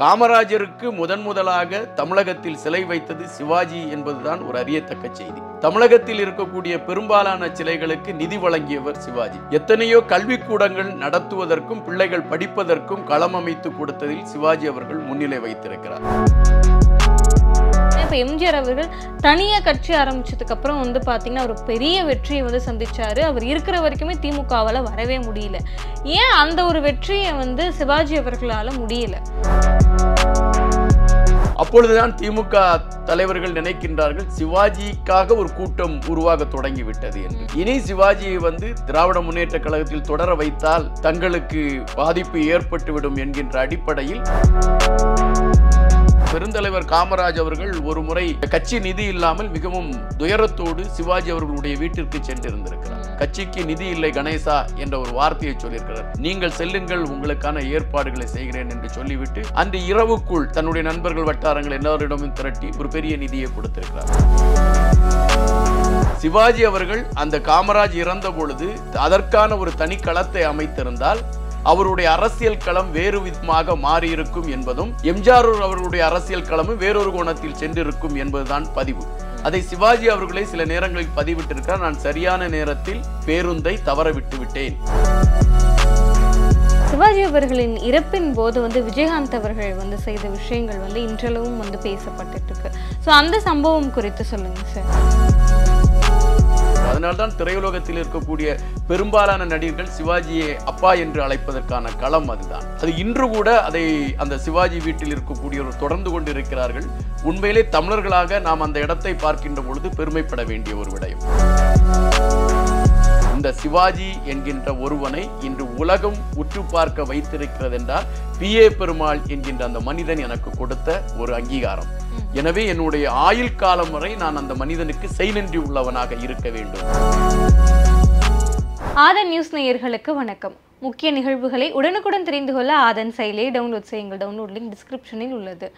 காமராஜருக்கு முதன் முதலாக தமிழகத்தில் சிலை வைத்தது சிவாஜி என்பதுதான் ஒரு அறியத்தக்க செய்தி தமிழகத்தில் இருக்கக்கூடிய பெரும்பாலான சிலைகளுக்கு நிதி வழங்கியவர் சிவாஜி எத்தனையோ கல்விக்கூடங்கள் நடத்துவதற்கும் பிள்ளைகள் படிப்பதற்கும் களம் அமைத்து கொடுத்ததில் சிவாஜி அவர்கள் முன்னிலை வைத்திருக்கிறார் இப்போ எம்ஜிஆர் அவர்கள் தனியாக கட்சி ஆரம்பித்ததுக்கப்புறம் வந்து பார்த்திங்கன்னா ஒரு பெரிய வெற்றியை வந்து சந்தித்தார் அவர் இருக்கிற வரைக்குமே திமுகவால் வரவே முடியல ஏன் அந்த ஒரு வெற்றியை வந்து சிவாஜி அவர்களால் முடியல அப்பொழுதுதான் திமுக தலைவர்கள் நினைக்கின்றார்கள் சிவாஜிக்காக ஒரு கூட்டம் உருவாக தொடங்கிவிட்டது என்று இனி சிவாஜியை வந்து திராவிட முன்னேற்ற கழகத்தில் தொடர வைத்தால் தங்களுக்கு பாதிப்பு ஏற்பட்டுவிடும் என்கின்ற அடிப்படையில் பெருந்தலைவர் காமராஜ் அவர்கள் ஒரு முறை கட்சி நிதி இல்லாமல் மிகவும் துயரத்தோடு சிவாஜி அவர்களுடைய வீட்டிற்கு சென்றிருந்திருக்கிறார் கட்சிக்கு நிதி இல்லை கணேசா என்ற ஒரு வார்த்தையை சொல்லியிருக்கிறார் நீங்கள் செல்லுங்கள் உங்களுக்கான ஏற்பாடுகளை செய்கிறேன் என்று சொல்லிவிட்டு அந்த இரவுக்குள் தன்னுடைய நண்பர்கள் வட்டாரங்கள் எல்லோரிடமும் திரட்டி ஒரு பெரிய நிதியை கொடுத்திருக்கிறார் சிவாஜி அவர்கள் அந்த காமராஜ் இறந்த பொழுது அதற்கான ஒரு தனி களத்தை அமைத்திருந்தால் அவருடைய அரசியல் களம் வேறு விதமாக மாறியிருக்கும் என்பதும் எம்ஜிஆர் அவருடைய அரசியல் களமும் வேறொரு கோணத்தில் சென்றிருக்கும் என்பதுதான் பதிவு அதை சிவாஜி அவர்களே சில நேரங்களில் பதிவிட்டிருக்கிறார் நான் சரியான நேரத்தில் பேருந்தை தவற விட்டு விட்டேன் சிவாஜி அவர்களின் இறப்பின் போது வந்து விஜயகாந்த் அவர்கள் வந்து செய்த விஷயங்கள் வந்து இன்றளவும் வந்து பேசப்பட்டு இருக்கு சோ அந்த சம்பவம் குறித்து சொல்லுங்க சார் அதனால்தான் திரையுலகத்தில் இருக்கக்கூடிய பெரும்பாலான நடிகர்கள் சிவாஜியை அப்பா என்று அழைப்பதற்கான களம் அதுதான் அது இன்று கூட அதை அந்த சிவாஜி வீட்டில் இருக்கக்கூடியவர் தொடர்ந்து கொண்டு இருக்கிறார்கள் உண்மையிலே தமிழர்களாக நாம் அந்த இடத்தை பார்க்கின்ற பொழுது பெருமைப்பட வேண்டிய ஒரு விடயம் அந்த சிவாஜி என்கின்ற ஒருவனை இன்று உலகம் உற்று பார்க்க வைத்திருக்கிறது என்றால் பி ஏ பெருமாள் என்கின்ற அந்த மனிதன் எனக்கு கொடுத்த ஒரு அங்கீகாரம் எனவே என்னுடைய ஆயுள் காலம் வரை நான் அந்த மனிதனுக்கு செயலன்றி உள்ளவனாக இருக்க வேண்டும் ஆதன் நியூஸ் நேயர்களுக்கு வணக்கம் முக்கிய நிகழ்வுகளை உடனுக்குடன் தெரிந்து கொள்ள ஆதன் செயலியை டவுன்லோட் செய்யுங்கள் டவுன்லோட் லிங்க் டிஸ்கிரிப்ஷனில் உள்ளது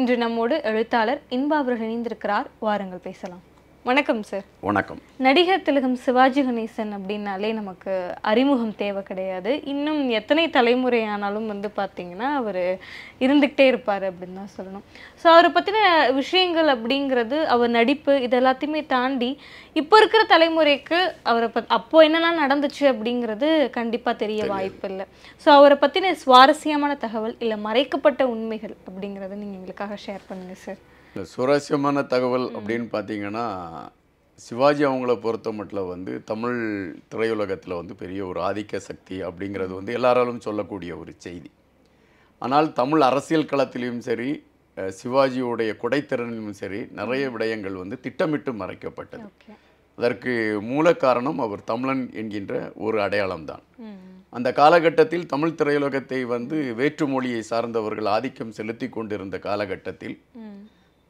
இன்று நம்மோடு எழுத்தாளர் இன்பா அவர்கள் இணைந்திருக்கிறார் வாருங்கள் பேசலாம் வணக்கம் சார் வணக்கம் நடிகர் திலகம் சிவாஜி கணேசன் அப்படின்னாலே நமக்கு அறிமுகம் தேவை கிடையாது இன்னும் எத்தனை தலைமுறையானாலும் வந்து பார்த்தீங்கன்னா அவர் இருந்துக்கிட்டே இருப்பார் அப்படின்னு தான் சொல்லணும் ஸோ அவரை பற்றின விஷயங்கள் அப்படிங்கிறது அவர் நடிப்பு இது எல்லாத்தையுமே தாண்டி இப்போ இருக்கிற தலைமுறைக்கு அவரை பத் அப்போது என்னெல்லாம் நடந்துச்சு அப்படிங்கிறது கண்டிப்பாக தெரிய வாய்ப்பு இல்லை ஸோ அவரை பற்றின சுவாரஸ்யமான தகவல் இல்லை மறைக்கப்பட்ட உண்மைகள் அப்படிங்கிறத நீங்கள் எங்களுக்காக ஷேர் பண்ணுங்கள் சார் இந்த சுவாரஸ்யமான தகவல் அப்படின்னு பார்த்தீங்கன்னா சிவாஜி அவங்கள பொறுத்த மட்டும் வந்து தமிழ் திரையுலகத்தில் வந்து பெரிய ஒரு ஆதிக்க சக்தி அப்படிங்கிறது வந்து எல்லாராலும் சொல்லக்கூடிய ஒரு செய்தி ஆனால் தமிழ் அரசியல் களத்திலையும் சரி சிவாஜியுடைய கொடைத்திறனிலும் சரி நிறைய விடயங்கள் வந்து திட்டமிட்டு மறைக்கப்பட்டது அதற்கு மூல காரணம் அவர் தமிழன் என்கின்ற ஒரு அடையாளம்தான் அந்த காலகட்டத்தில் தமிழ் திரையுலகத்தை வந்து வேற்றுமொழியை சார்ந்தவர்கள் ஆதிக்கம் செலுத்தி கொண்டிருந்த காலகட்டத்தில்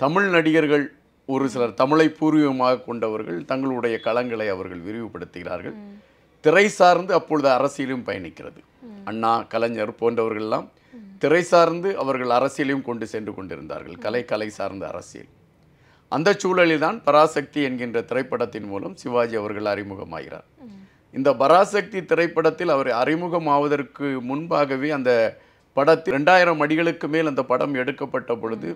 தமிழ் நடிகர்கள் ஒரு சிலர் தமிழை பூர்வீகமாக கொண்டவர்கள் தங்களுடைய களங்களை அவர்கள் விரிவுபடுத்துகிறார்கள் திரை சார்ந்து அப்பொழுது அரசியலும் பயணிக்கிறது அண்ணா கலைஞர் போன்றவர்கள்லாம் திரை சார்ந்து அவர்கள் அரசியலையும் கொண்டு சென்று கொண்டிருந்தார்கள் கலை கலை சார்ந்த அரசியல் அந்த சூழலில் தான் பராசக்தி என்கின்ற திரைப்படத்தின் மூலம் சிவாஜி அவர்கள் அறிமுகமாகிறார் இந்த பராசக்தி திரைப்படத்தில் அவர் அறிமுகமாவதற்கு முன்பாகவே அந்த படத்தில் ரெண்டாயிரம் அடிகளுக்கு மேல் அந்த படம் எடுக்கப்பட்ட பொழுது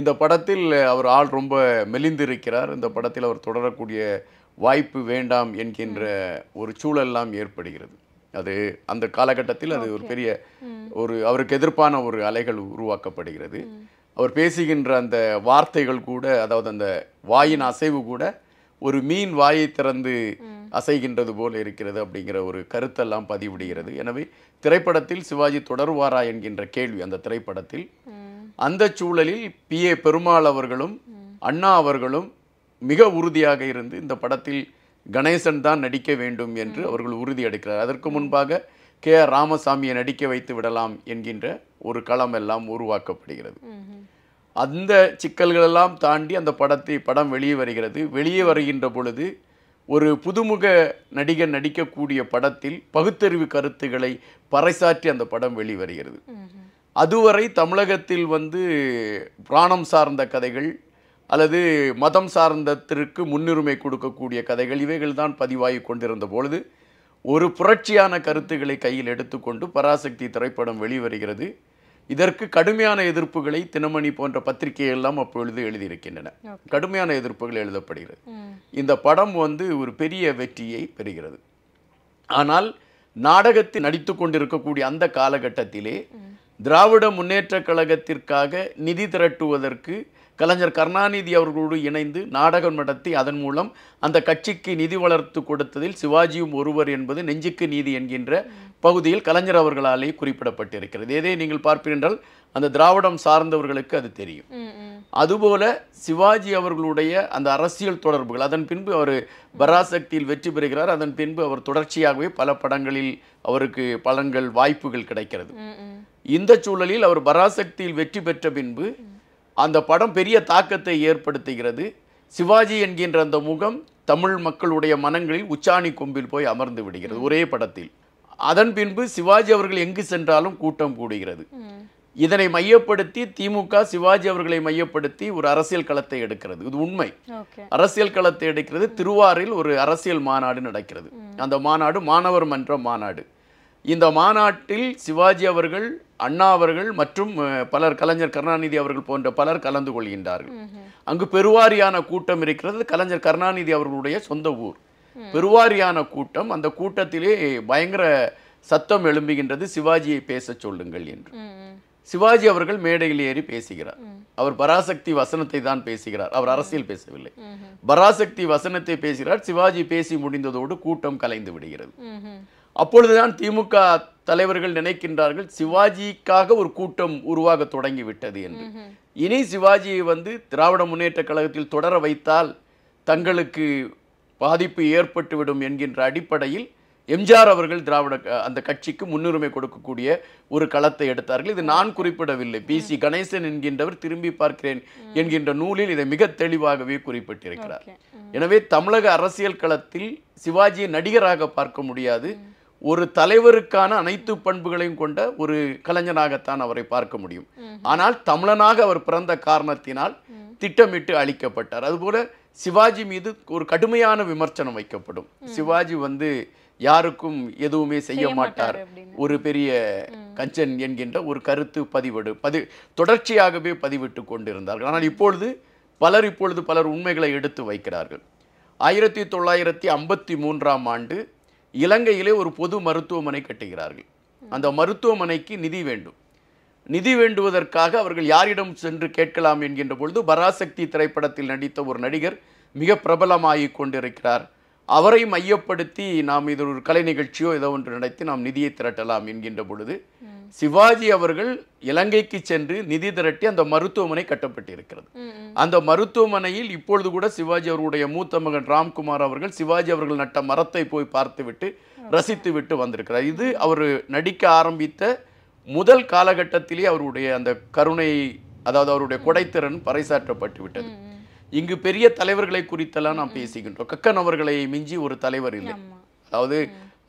இந்த படத்தில் அவர் ஆள் ரொம்ப மெலிந்திருக்கிறார் இந்த படத்தில் அவர் தொடரக்கூடிய வாய்ப்பு வேண்டாம் என்கின்ற ஒரு சூழல்லாம் ஏற்படுகிறது அது அந்த காலகட்டத்தில் அது ஒரு பெரிய ஒரு அவருக்கு எதிர்ப்பான ஒரு அலைகள் உருவாக்கப்படுகிறது அவர் பேசுகின்ற அந்த வார்த்தைகள் கூட அதாவது அந்த வாயின் அசைவு கூட ஒரு மீன் வாயை திறந்து அசைகின்றது போல இருக்கிறது அப்படிங்கிற ஒரு கருத்தெல்லாம் பதிவிடுகிறது எனவே திரைப்படத்தில் சிவாஜி தொடருவாரா என்கின்ற கேள்வி அந்த திரைப்படத்தில் அந்த சூழலில் பி ஏ பெருமாள் அவர்களும் அண்ணா அவர்களும் மிக உறுதியாக இருந்து இந்த படத்தில் கணேசன் தான் நடிக்க வேண்டும் என்று அவர்கள் உறுதி எடுக்கிறார் அதற்கு முன்பாக கே ஆர் ராமசாமியை நடிக்க வைத்து விடலாம் என்கின்ற ஒரு களம் எல்லாம் உருவாக்கப்படுகிறது அந்த சிக்கல்களெல்லாம் தாண்டி அந்த படத்தை படம் வெளியே வருகிறது வெளியே வருகின்ற பொழுது ஒரு புதுமுக நடிகர் நடிக்கக்கூடிய படத்தில் பகுத்தறிவு கருத்துக்களை பறைசாற்றி அந்த படம் வெளிவருகிறது அதுவரை தமிழகத்தில் வந்து பிராணம் சார்ந்த கதைகள் அல்லது மதம் சார்ந்தத்திற்கு முன்னுரிமை கொடுக்கக்கூடிய கதைகள் இவைகள் தான் பதிவாகி கொண்டிருந்த பொழுது ஒரு புரட்சியான கருத்துக்களை கையில் எடுத்துக்கொண்டு பராசக்தி திரைப்படம் வெளிவருகிறது இதற்கு கடுமையான எதிர்ப்புகளை தினமணி போன்ற பத்திரிகைகள் எல்லாம் அப்பொழுது எழுதியிருக்கின்றன கடுமையான எதிர்ப்புகள் எழுதப்படுகிறது இந்த படம் வந்து ஒரு பெரிய வெற்றியை பெறுகிறது ஆனால் நாடகத்தில் நடித்து கொண்டிருக்கக்கூடிய அந்த காலகட்டத்திலே திராவிட முன்னேற்ற கழகத்திற்காக நிதி திரட்டுவதற்கு கலைஞர் கருணாநிதி அவர்களோடு இணைந்து நாடகம் நடத்தி அதன் மூலம் அந்த கட்சிக்கு நிதி வளர்த்து கொடுத்ததில் சிவாஜியும் ஒருவர் என்பது நெஞ்சுக்கு நீதி என்கின்ற பகுதியில் கலைஞர் அவர்களாலேயே குறிப்பிடப்பட்டிருக்கிறது எதே நீங்கள் பார்ப்பீர்கள் அந்த திராவிடம் சார்ந்தவர்களுக்கு அது தெரியும் அதுபோல சிவாஜி அவர்களுடைய அந்த அரசியல் தொடர்புகள் அதன் பின்பு அவர் பராசக்தியில் வெற்றி பெறுகிறார் அதன் பின்பு அவர் தொடர்ச்சியாகவே பல படங்களில் அவருக்கு பலன்கள் வாய்ப்புகள் கிடைக்கிறது இந்த சூழலில் அவர் பராசக்தியில் வெற்றி பெற்ற பின்பு அந்த படம் பெரிய தாக்கத்தை ஏற்படுத்துகிறது சிவாஜி என்கின்ற அந்த முகம் தமிழ் மக்களுடைய மனங்களில் உச்சாணி கொம்பில் போய் அமர்ந்து விடுகிறது ஒரே படத்தில் அதன் பின்பு சிவாஜி அவர்கள் எங்கு சென்றாலும் கூட்டம் கூடுகிறது இதனை மையப்படுத்தி திமுக சிவாஜி அவர்களை மையப்படுத்தி ஒரு அரசியல் களத்தை எடுக்கிறது இது உண்மை அரசியல் களத்தை எடுக்கிறது திருவாரில் ஒரு அரசியல் மாநாடு நடக்கிறது அந்த மாநாடு மாணவர் மன்ற மாநாடு இந்த மாநாட்டில் சிவாஜி அவர்கள் அண்ணா அவர்கள் மற்றும் பலர் கலைஞர் கருணாநிதி அவர்கள் போன்ற பலர் கலந்து கொள்கின்றார்கள் அங்கு பெருவாரியான கூட்டம் இருக்கிறது கலைஞர் கருணாநிதி அவர்களுடைய சொந்த ஊர் பெருவாரியான கூட்டம் அந்த கூட்டத்திலே பயங்கர சத்தம் எழும்புகின்றது சிவாஜியை பேச சொல்லுங்கள் என்று சிவாஜி அவர்கள் மேடையில் ஏறி பேசுகிறார் அவர் பராசக்தி வசனத்தை தான் பேசுகிறார் அவர் அரசியல் பேசவில்லை பராசக்தி வசனத்தை பேசுகிறார் சிவாஜி பேசி முடிந்ததோடு கூட்டம் கலைந்து விடுகிறது அப்பொழுதுதான் திமுக தலைவர்கள் நினைக்கின்றார்கள் சிவாஜிக்காக ஒரு கூட்டம் உருவாக தொடங்கி விட்டது என்று இனி சிவாஜியை வந்து திராவிட முன்னேற்ற கழகத்தில் தொடர வைத்தால் தங்களுக்கு பாதிப்பு ஏற்பட்டுவிடும் என்கின்ற அடிப்படையில் எம்ஜிஆர் அவர்கள் திராவிட அந்த கட்சிக்கு முன்னுரிமை கொடுக்கக்கூடிய ஒரு களத்தை எடுத்தார்கள் இது நான் குறிப்பிடவில்லை பி சி கணேசன் என்கின்றவர் திரும்பி பார்க்கிறேன் என்கின்ற நூலில் இதை மிக தெளிவாகவே குறிப்பிட்டிருக்கிறார் எனவே தமிழக அரசியல் களத்தில் சிவாஜியை நடிகராக பார்க்க முடியாது ஒரு தலைவருக்கான அனைத்து பண்புகளையும் கொண்ட ஒரு கலைஞனாகத்தான் அவரை பார்க்க முடியும் ஆனால் தமிழனாக அவர் பிறந்த காரணத்தினால் திட்டமிட்டு அளிக்கப்பட்டார் அதுபோல சிவாஜி மீது ஒரு கடுமையான விமர்சனம் வைக்கப்படும் சிவாஜி வந்து யாருக்கும் எதுவுமே செய்ய மாட்டார் ஒரு பெரிய கஞ்சன் என்கின்ற ஒரு கருத்து பதிவிடு பதி தொடர்ச்சியாகவே பதிவிட்டு கொண்டிருந்தார்கள் ஆனால் இப்பொழுது பலர் இப்பொழுது பலர் உண்மைகளை எடுத்து வைக்கிறார்கள் ஆயிரத்தி தொள்ளாயிரத்தி ஐம்பத்தி மூன்றாம் ஆண்டு இலங்கையிலே ஒரு பொது மருத்துவமனை கட்டுகிறார்கள் அந்த மருத்துவமனைக்கு நிதி வேண்டும் நிதி வேண்டுவதற்காக அவர்கள் யாரிடம் சென்று கேட்கலாம் என்கின்ற பொழுது பராசக்தி திரைப்படத்தில் நடித்த ஒரு நடிகர் மிக பிரபலமாகி கொண்டிருக்கிறார் அவரை மையப்படுத்தி நாம் இது ஒரு கலை நிகழ்ச்சியோ ஏதோ ஒன்று நடத்தி நாம் நிதியை திரட்டலாம் என்கின்ற பொழுது சிவாஜி அவர்கள் இலங்கைக்கு சென்று நிதி திரட்டி அந்த மருத்துவமனை கட்டப்பட்டிருக்கிறது அந்த மருத்துவமனையில் இப்பொழுது கூட சிவாஜி அவருடைய மூத்த மகன் ராம்குமார் அவர்கள் சிவாஜி அவர்கள் நட்ட மரத்தை போய் பார்த்துவிட்டு ரசித்து விட்டு வந்திருக்கிறார் இது அவர் நடிக்க ஆரம்பித்த முதல் காலகட்டத்திலே அவருடைய அந்த கருணை அதாவது அவருடைய கொடைத்திறன் பறைசாற்றப்பட்டு விட்டது இங்கு பெரிய தலைவர்களை குறித்தெல்லாம் நாம் பேசுகின்றோம் கக்கன் அவர்களை மிஞ்சி ஒரு தலைவர் இல்லை அதாவது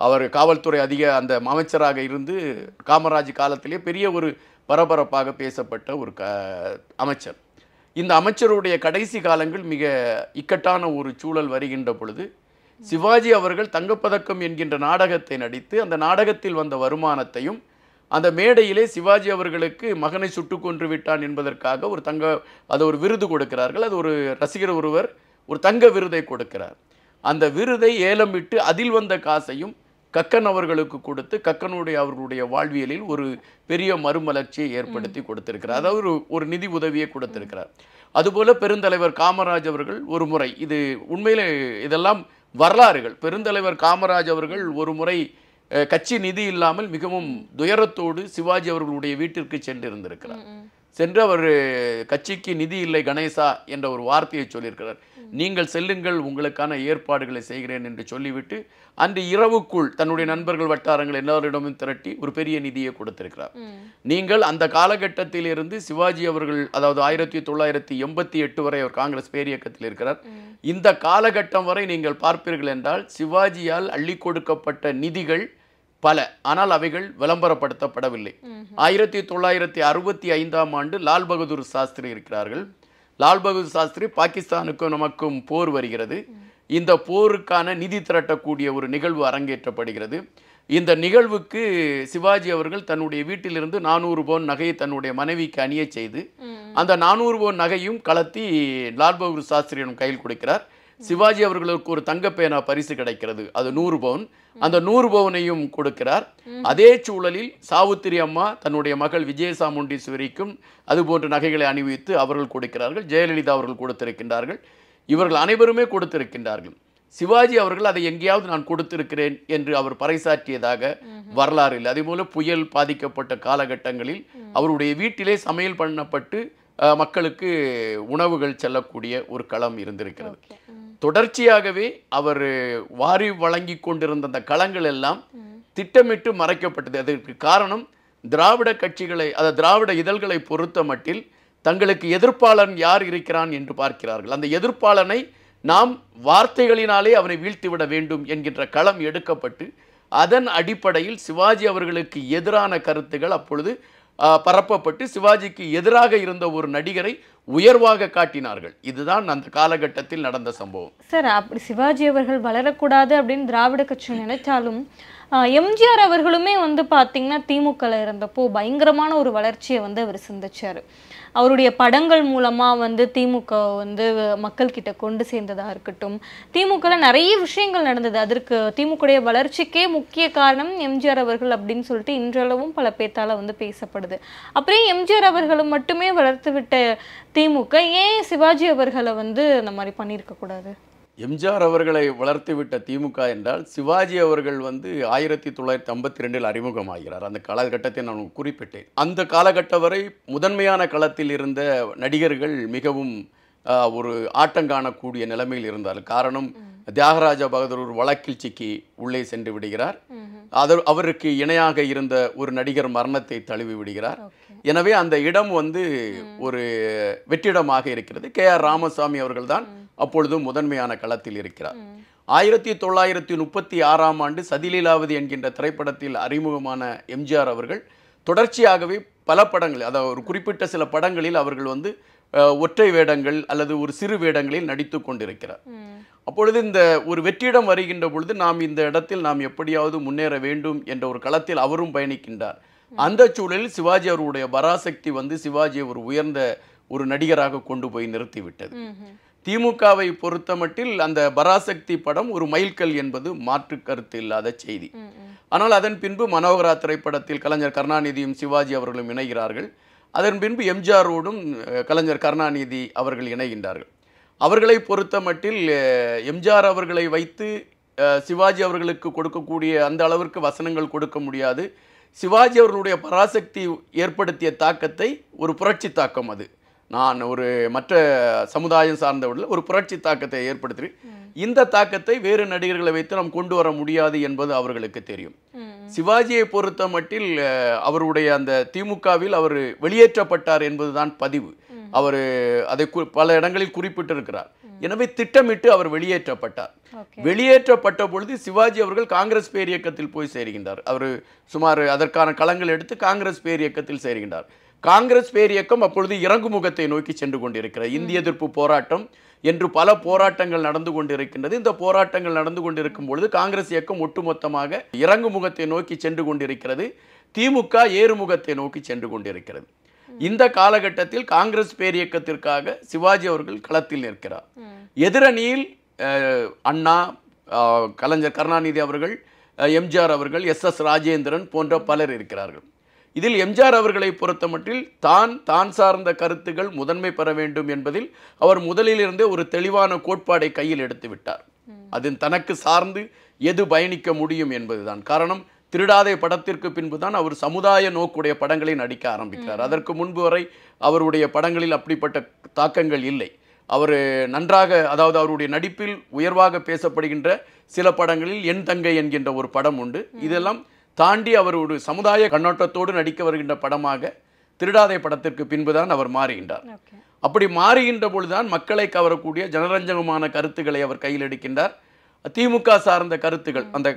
அவர் காவல்துறை அதிக அந்த அமைச்சராக இருந்து காமராஜ் காலத்திலே பெரிய ஒரு பரபரப்பாக பேசப்பட்ட ஒரு க அமைச்சர் இந்த அமைச்சருடைய கடைசி காலங்கள் மிக இக்கட்டான ஒரு சூழல் வருகின்ற பொழுது சிவாஜி அவர்கள் தங்கப்பதக்கம் என்கின்ற நாடகத்தை நடித்து அந்த நாடகத்தில் வந்த வருமானத்தையும் அந்த மேடையிலே சிவாஜி அவர்களுக்கு மகனை சுட்டு கொன்று விட்டான் என்பதற்காக ஒரு தங்க அது ஒரு விருது கொடுக்கிறார்கள் அது ஒரு ரசிகர் ஒருவர் ஒரு தங்க விருதை கொடுக்கிறார் அந்த விருதை ஏலம் விட்டு அதில் வந்த காசையும் கக்கன் அவர்களுக்கு கொடுத்து கக்கனுடைய அவர்களுடைய வாழ்வியலில் ஒரு பெரிய மறுமலர்ச்சியை ஏற்படுத்தி கொடுத்திருக்கிறார் அதாவது ஒரு ஒரு நிதி உதவியை கொடுத்திருக்கிறார் அதுபோல பெருந்தலைவர் காமராஜ் அவர்கள் ஒரு முறை இது உண்மையில் இதெல்லாம் வரலாறுகள் பெருந்தலைவர் காமராஜ் அவர்கள் ஒரு முறை கட்சி நிதி இல்லாமல் மிகவும் துயரத்தோடு சிவாஜி அவர்களுடைய வீட்டிற்கு சென்றிருந்திருக்கிறார் சென்று அவர் கட்சிக்கு நிதி இல்லை கணேசா என்ற ஒரு வார்த்தையை சொல்லியிருக்கிறார் நீங்கள் செல்லுங்கள் உங்களுக்கான ஏற்பாடுகளை செய்கிறேன் என்று சொல்லிவிட்டு அன்று இரவுக்குள் தன்னுடைய நண்பர்கள் வட்டாரங்கள் எல்லோரிடமும் திரட்டி ஒரு பெரிய நிதியை கொடுத்திருக்கிறார் நீங்கள் அந்த காலகட்டத்தில் இருந்து சிவாஜி அவர்கள் அதாவது ஆயிரத்தி தொள்ளாயிரத்தி எண்பத்தி எட்டு வரை அவர் காங்கிரஸ் பேரியக்கத்தில் இருக்கிறார் இந்த காலகட்டம் வரை நீங்கள் பார்ப்பீர்கள் என்றால் சிவாஜியால் அள்ளி கொடுக்கப்பட்ட நிதிகள் பல ஆனால் அவைகள் விளம்பரப்படுத்தப்படவில்லை ஆயிரத்தி தொள்ளாயிரத்தி அறுபத்தி ஐந்தாம் ஆண்டு லால் பகதூர் சாஸ்திரி இருக்கிறார்கள் லால் பகதூர் சாஸ்திரி பாகிஸ்தானுக்கும் நமக்கும் போர் வருகிறது இந்த போருக்கான நிதி திரட்டக்கூடிய ஒரு நிகழ்வு அரங்கேற்றப்படுகிறது இந்த நிகழ்வுக்கு சிவாஜி அவர்கள் தன்னுடைய வீட்டிலிருந்து நானூறு பவுன் நகையை தன்னுடைய மனைவிக்கு அணிய செய்து அந்த நானூறு பவுன் நகையும் கலத்தி லால் பகதூர் சாஸ்திரியிடம் கையில் கொடுக்கிறார் சிவாஜி அவர்களுக்கு ஒரு தங்க பேனா பரிசு கிடைக்கிறது அது நூறு பவுன் அந்த நூறு பவுனையும் கொடுக்கிறார் அதே சூழலில் சாவுத்திரி அம்மா தன்னுடைய மகள் விஜயசாமுண்டீஸ்வரிக்கும் அதுபோன்ற நகைகளை அணிவித்து அவர்கள் கொடுக்கிறார்கள் ஜெயலலிதா அவர்கள் கொடுத்திருக்கின்றார்கள் இவர்கள் அனைவருமே கொடுத்திருக்கின்றார்கள் சிவாஜி அவர்கள் அதை எங்கேயாவது நான் கொடுத்திருக்கிறேன் என்று அவர் பறைசாற்றியதாக வரலாறு இல்லை அதே போல புயல் பாதிக்கப்பட்ட காலகட்டங்களில் அவருடைய வீட்டிலே சமையல் பண்ணப்பட்டு மக்களுக்கு உணவுகள் செல்லக்கூடிய ஒரு களம் இருந்திருக்கிறது தொடர்ச்சியாகவே அவர் வாரி வழங்கி கொண்டிருந்த அந்த களங்கள் எல்லாம் திட்டமிட்டு மறைக்கப்பட்டது அதற்கு காரணம் திராவிட கட்சிகளை அதாவது திராவிட இதழ்களை பொறுத்த மட்டில் தங்களுக்கு எதிர்ப்பாளன் யார் இருக்கிறான் என்று பார்க்கிறார்கள் அந்த எதிர்ப்பாளனை நாம் வார்த்தைகளினாலே அவனை வீழ்த்திவிட வேண்டும் என்கின்ற களம் எடுக்கப்பட்டு அதன் அடிப்படையில் சிவாஜி அவர்களுக்கு எதிரான கருத்துகள் அப்பொழுது பரப்பப்பட்டு சிவாஜிக்கு எதிராக இருந்த ஒரு நடிகரை உயர்வாக காட்டினார்கள் இதுதான் அந்த காலகட்டத்தில் நடந்த சம்பவம் சார் அப்படி சிவாஜி அவர்கள் வளரக்கூடாது அப்படின்னு திராவிட கட்சி நினைச்சாலும் எம்ஜிஆர் அவர்களுமே வந்து பார்த்தீங்கன்னா திமுகவில் இருந்தப்போ பயங்கரமான ஒரு வளர்ச்சியை வந்து அவர் சிந்திச்சார் அவருடைய படங்கள் மூலமாக வந்து திமுக வந்து மக்கள்கிட்ட கொண்டு சேர்ந்ததாக இருக்கட்டும் திமுகவில் நிறைய விஷயங்கள் நடந்தது அதற்கு திமுகடைய வளர்ச்சிக்கே முக்கிய காரணம் எம்ஜிஆர் அவர்கள் அப்படின்னு சொல்லிட்டு இன்றளவும் பல பேர்த்தால வந்து பேசப்படுது அப்புறம் எம்ஜிஆர் அவர்களும் மட்டுமே வளர்த்து விட்ட திமுக ஏன் சிவாஜி அவர்களை வந்து இந்த மாதிரி பண்ணியிருக்கக்கூடாது எம்ஜிஆர் அவர்களை வளர்த்துவிட்ட திமுக என்றால் சிவாஜி அவர்கள் வந்து ஆயிரத்தி தொள்ளாயிரத்தி ஐம்பத்தி ரெண்டில் அறிமுகமாகிறார் அந்த காலகட்டத்தை நான் குறிப்பிட்டேன் அந்த காலகட்டம் வரை முதன்மையான களத்தில் இருந்த நடிகர்கள் மிகவும் ஒரு ஆட்டம் காணக்கூடிய நிலைமையில் இருந்தார் காரணம் தியாகராஜ பகதூர் ஒரு வழக்கில் சிக்கி உள்ளே சென்று விடுகிறார் அதர் அவருக்கு இணையாக இருந்த ஒரு நடிகர் மரணத்தை தழுவி விடுகிறார் எனவே அந்த இடம் வந்து ஒரு வெற்றிடமாக இருக்கிறது கே ஆர் ராமசாமி அவர்கள்தான் அப்பொழுது முதன்மையான களத்தில் இருக்கிறார் ஆயிரத்தி தொள்ளாயிரத்தி முப்பத்தி ஆறாம் ஆண்டு சதிலீலாவதி என்கின்ற திரைப்படத்தில் அறிமுகமான எம்ஜிஆர் அவர்கள் தொடர்ச்சியாகவே பல படங்கள் அதாவது ஒரு குறிப்பிட்ட சில படங்களில் அவர்கள் வந்து ஒற்றை வேடங்கள் அல்லது ஒரு சிறு வேடங்களில் நடித்து கொண்டிருக்கிறார் அப்பொழுது இந்த ஒரு வெற்றிடம் வருகின்ற பொழுது நாம் இந்த இடத்தில் நாம் எப்படியாவது முன்னேற வேண்டும் என்ற ஒரு களத்தில் அவரும் பயணிக்கின்றார் அந்த சூழலில் சிவாஜி அவருடைய பராசக்தி வந்து சிவாஜியை ஒரு உயர்ந்த ஒரு நடிகராக கொண்டு போய் நிறுத்திவிட்டது திமுகவை பொறுத்தமட்டில் அந்த பராசக்தி படம் ஒரு மைல்கல் என்பது மாற்று கருத்து இல்லாத செய்தி ஆனால் அதன் பின்பு மனோகரா திரைப்படத்தில் கலைஞர் கருணாநிதியும் சிவாஜி அவர்களும் இணைகிறார்கள் அதன் பின்பு எம்ஜிஆரோடும் கலைஞர் கருணாநிதி அவர்கள் இணைகின்றார்கள் அவர்களை பொறுத்தமட்டில் எம்ஜிஆர் அவர்களை வைத்து சிவாஜி அவர்களுக்கு கொடுக்கக்கூடிய அந்த அளவிற்கு வசனங்கள் கொடுக்க முடியாது சிவாஜி அவர்களுடைய பராசக்தி ஏற்படுத்திய தாக்கத்தை ஒரு புரட்சி தாக்கம் அது நான் ஒரு மற்ற சமுதாயம் சார்ந்தவர்கள் ஒரு புரட்சி தாக்கத்தை ஏற்படுத்தி இந்த தாக்கத்தை வேறு நடிகர்களை வைத்து நாம் கொண்டு வர முடியாது என்பது அவர்களுக்கு தெரியும் சிவாஜியை பொறுத்த மட்டில் அவருடைய அந்த திமுகவில் அவர் வெளியேற்றப்பட்டார் என்பதுதான் பதிவு அவர் அதை பல இடங்களில் குறிப்பிட்டிருக்கிறார் எனவே திட்டமிட்டு அவர் வெளியேற்றப்பட்டார் வெளியேற்றப்பட்ட பொழுது சிவாஜி அவர்கள் காங்கிரஸ் பேரியக்கத்தில் போய் சேருகின்றார் அவர் சுமார் அதற்கான களங்கள் எடுத்து காங்கிரஸ் பேரியக்கத்தில் சேருகின்றார் காங்கிரஸ் பேர் இயக்கம் அப்பொழுது இறங்குமுகத்தை நோக்கி சென்று கொண்டிருக்கிறது இந்திய எதிர்ப்பு போராட்டம் என்று பல போராட்டங்கள் நடந்து கொண்டிருக்கின்றது இந்த போராட்டங்கள் நடந்து கொண்டிருக்கும் பொழுது காங்கிரஸ் இயக்கம் ஒட்டுமொத்தமாக இறங்குமுகத்தை நோக்கி சென்று கொண்டிருக்கிறது திமுக ஏறுமுகத்தை நோக்கி சென்று கொண்டிருக்கிறது இந்த காலகட்டத்தில் காங்கிரஸ் பேரியக்கத்திற்காக சிவாஜி அவர்கள் களத்தில் நிற்கிறார் எதிரணியில் அண்ணா கலைஞர் கருணாநிதி அவர்கள் எம்ஜிஆர் அவர்கள் எஸ் எஸ் ராஜேந்திரன் போன்ற பலர் இருக்கிறார்கள் இதில் எம்ஜிஆர் அவர்களை பொறுத்தமட்டில் தான் தான் சார்ந்த கருத்துகள் முதன்மை பெற வேண்டும் என்பதில் அவர் முதலிலிருந்தே ஒரு தெளிவான கோட்பாடை கையில் எடுத்து விட்டார் அதன் தனக்கு சார்ந்து எது பயணிக்க முடியும் என்பதுதான் காரணம் திருடாதே படத்திற்கு பின்புதான் அவர் சமுதாய நோக்குடைய படங்களை நடிக்க ஆரம்பிக்கிறார் அதற்கு முன்பு வரை அவருடைய படங்களில் அப்படிப்பட்ட தாக்கங்கள் இல்லை அவர் நன்றாக அதாவது அவருடைய நடிப்பில் உயர்வாக பேசப்படுகின்ற சில படங்களில் என் தங்கை என்கின்ற ஒரு படம் உண்டு இதெல்லாம் தாண்டி அவர் ஒரு சமுதாய கண்ணோட்டத்தோடு நடிக்க வருகின்ற படமாக திருடாதை படத்திற்கு பின்புதான் அவர் மாறுகின்றார் அப்படி மாறுகின்ற பொழுதுதான் மக்களை கவரக்கூடிய ஜனரஞ்சகமான கருத்துக்களை அவர் கையில் எடுக்கின்றார் திமுக சார்ந்த கருத்துக்கள் அந்த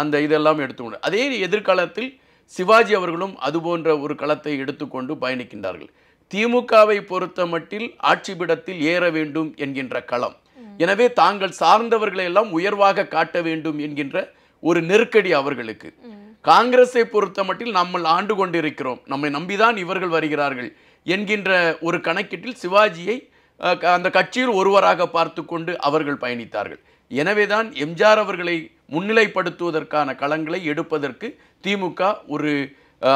அந்த இதெல்லாம் எடுத்துக்கொண்டு அதே எதிர்காலத்தில் சிவாஜி அவர்களும் அதுபோன்ற ஒரு களத்தை எடுத்துக்கொண்டு பயணிக்கின்றார்கள் திமுகவை பொறுத்த மட்டில் ஆட்சிபிடத்தில் ஏற வேண்டும் என்கின்ற களம் எனவே தாங்கள் சார்ந்தவர்களை எல்லாம் உயர்வாக காட்ட வேண்டும் என்கின்ற ஒரு நெருக்கடி அவர்களுக்கு காங்கிரஸை பொறுத்த மட்டில் நம்ம ஆண்டு கொண்டிருக்கிறோம் நம்மை நம்பிதான் இவர்கள் வருகிறார்கள் என்கின்ற ஒரு கணக்கீட்டில் சிவாஜியை அந்த கட்சியில் ஒருவராக பார்த்து கொண்டு அவர்கள் பயணித்தார்கள் எனவேதான் எம்ஜிஆர் அவர்களை முன்னிலைப்படுத்துவதற்கான களங்களை எடுப்பதற்கு திமுக ஒரு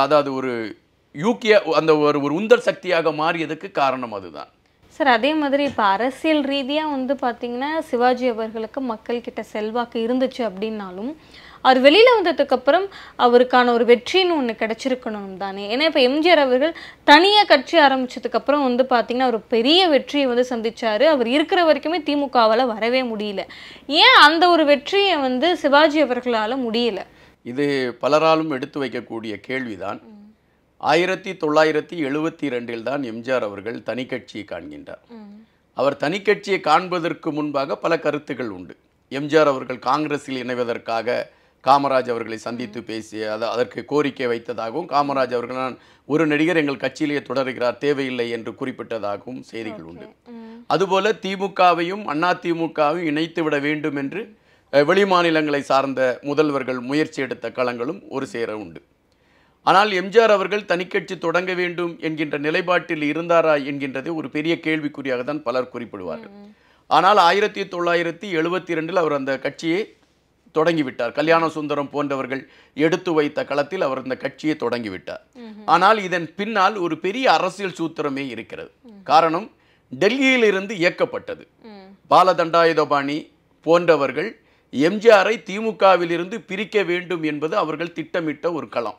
அதாவது ஒரு யூக்கிய அந்த ஒரு ஒரு உந்தர் சக்தியாக மாறியதுக்கு காரணம் அதுதான் சார் அதே மாதிரி இப்போ அரசியல் ரீதியாக வந்து பார்த்திங்கன்னா சிவாஜி அவர்களுக்கு மக்கள்கிட்ட செல்வாக்கு இருந்துச்சு அப்படின்னாலும் அவர் வெளியில் வந்ததுக்கப்புறம் அவருக்கான ஒரு வெற்றின்னு ஒன்று கிடச்சிருக்கணும் தானே ஏன்னா இப்போ எம்ஜிஆர் அவர்கள் தனியாக கட்சி ஆரம்பித்ததுக்கப்புறம் வந்து பார்த்திங்கன்னா அவர் பெரிய வெற்றியை வந்து சந்தித்தார் அவர் இருக்கிற வரைக்குமே திமுகவால் வரவே முடியல ஏன் அந்த ஒரு வெற்றியை வந்து சிவாஜி அவர்களால் முடியலை இது பலராலும் எடுத்து வைக்கக்கூடிய கேள்விதான் ஆயிரத்தி தொள்ளாயிரத்தி எழுபத்தி ரெண்டில் தான் எம்ஜிஆர் அவர்கள் தனி கட்சியை காண்கின்றார் அவர் தனி கட்சியை காண்பதற்கு முன்பாக பல கருத்துக்கள் உண்டு எம்ஜிஆர் அவர்கள் காங்கிரஸில் இணைவதற்காக காமராஜ் அவர்களை சந்தித்து பேசி அது அதற்கு கோரிக்கை வைத்ததாகவும் காமராஜ் அவர்கள் நான் ஒரு நடிகர் எங்கள் கட்சியிலேயே தொடர்கிறார் தேவையில்லை என்று குறிப்பிட்டதாகவும் செய்திகள் உண்டு அதுபோல திமுகவையும் அண்ணா திமுகவையும் இணைத்து விட வேண்டும் என்று மாநிலங்களை சார்ந்த முதல்வர்கள் முயற்சி எடுத்த களங்களும் ஒரு சேர உண்டு ஆனால் எம்ஜிஆர் அவர்கள் தனிக்கட்சி தொடங்க வேண்டும் என்கின்ற நிலைப்பாட்டில் இருந்தாரா என்கின்றது ஒரு பெரிய கேள்விக்குறியாக தான் பலர் குறிப்பிடுவார்கள் ஆனால் ஆயிரத்தி தொள்ளாயிரத்தி எழுபத்தி ரெண்டில் அவர் அந்த கட்சியை தொடங்கிவிட்டார் கல்யாண சுந்தரம் போன்றவர்கள் எடுத்து வைத்த களத்தில் அவர் இந்த கட்சியை தொடங்கிவிட்டார் ஆனால் இதன் பின்னால் ஒரு பெரிய அரசியல் சூத்திரமே இருக்கிறது காரணம் டெல்லியிலிருந்து இயக்கப்பட்டது தண்டாயுதபாணி போன்றவர்கள் எம்ஜிஆரை திமுகவிலிருந்து பிரிக்க வேண்டும் என்பது அவர்கள் திட்டமிட்ட ஒரு களம்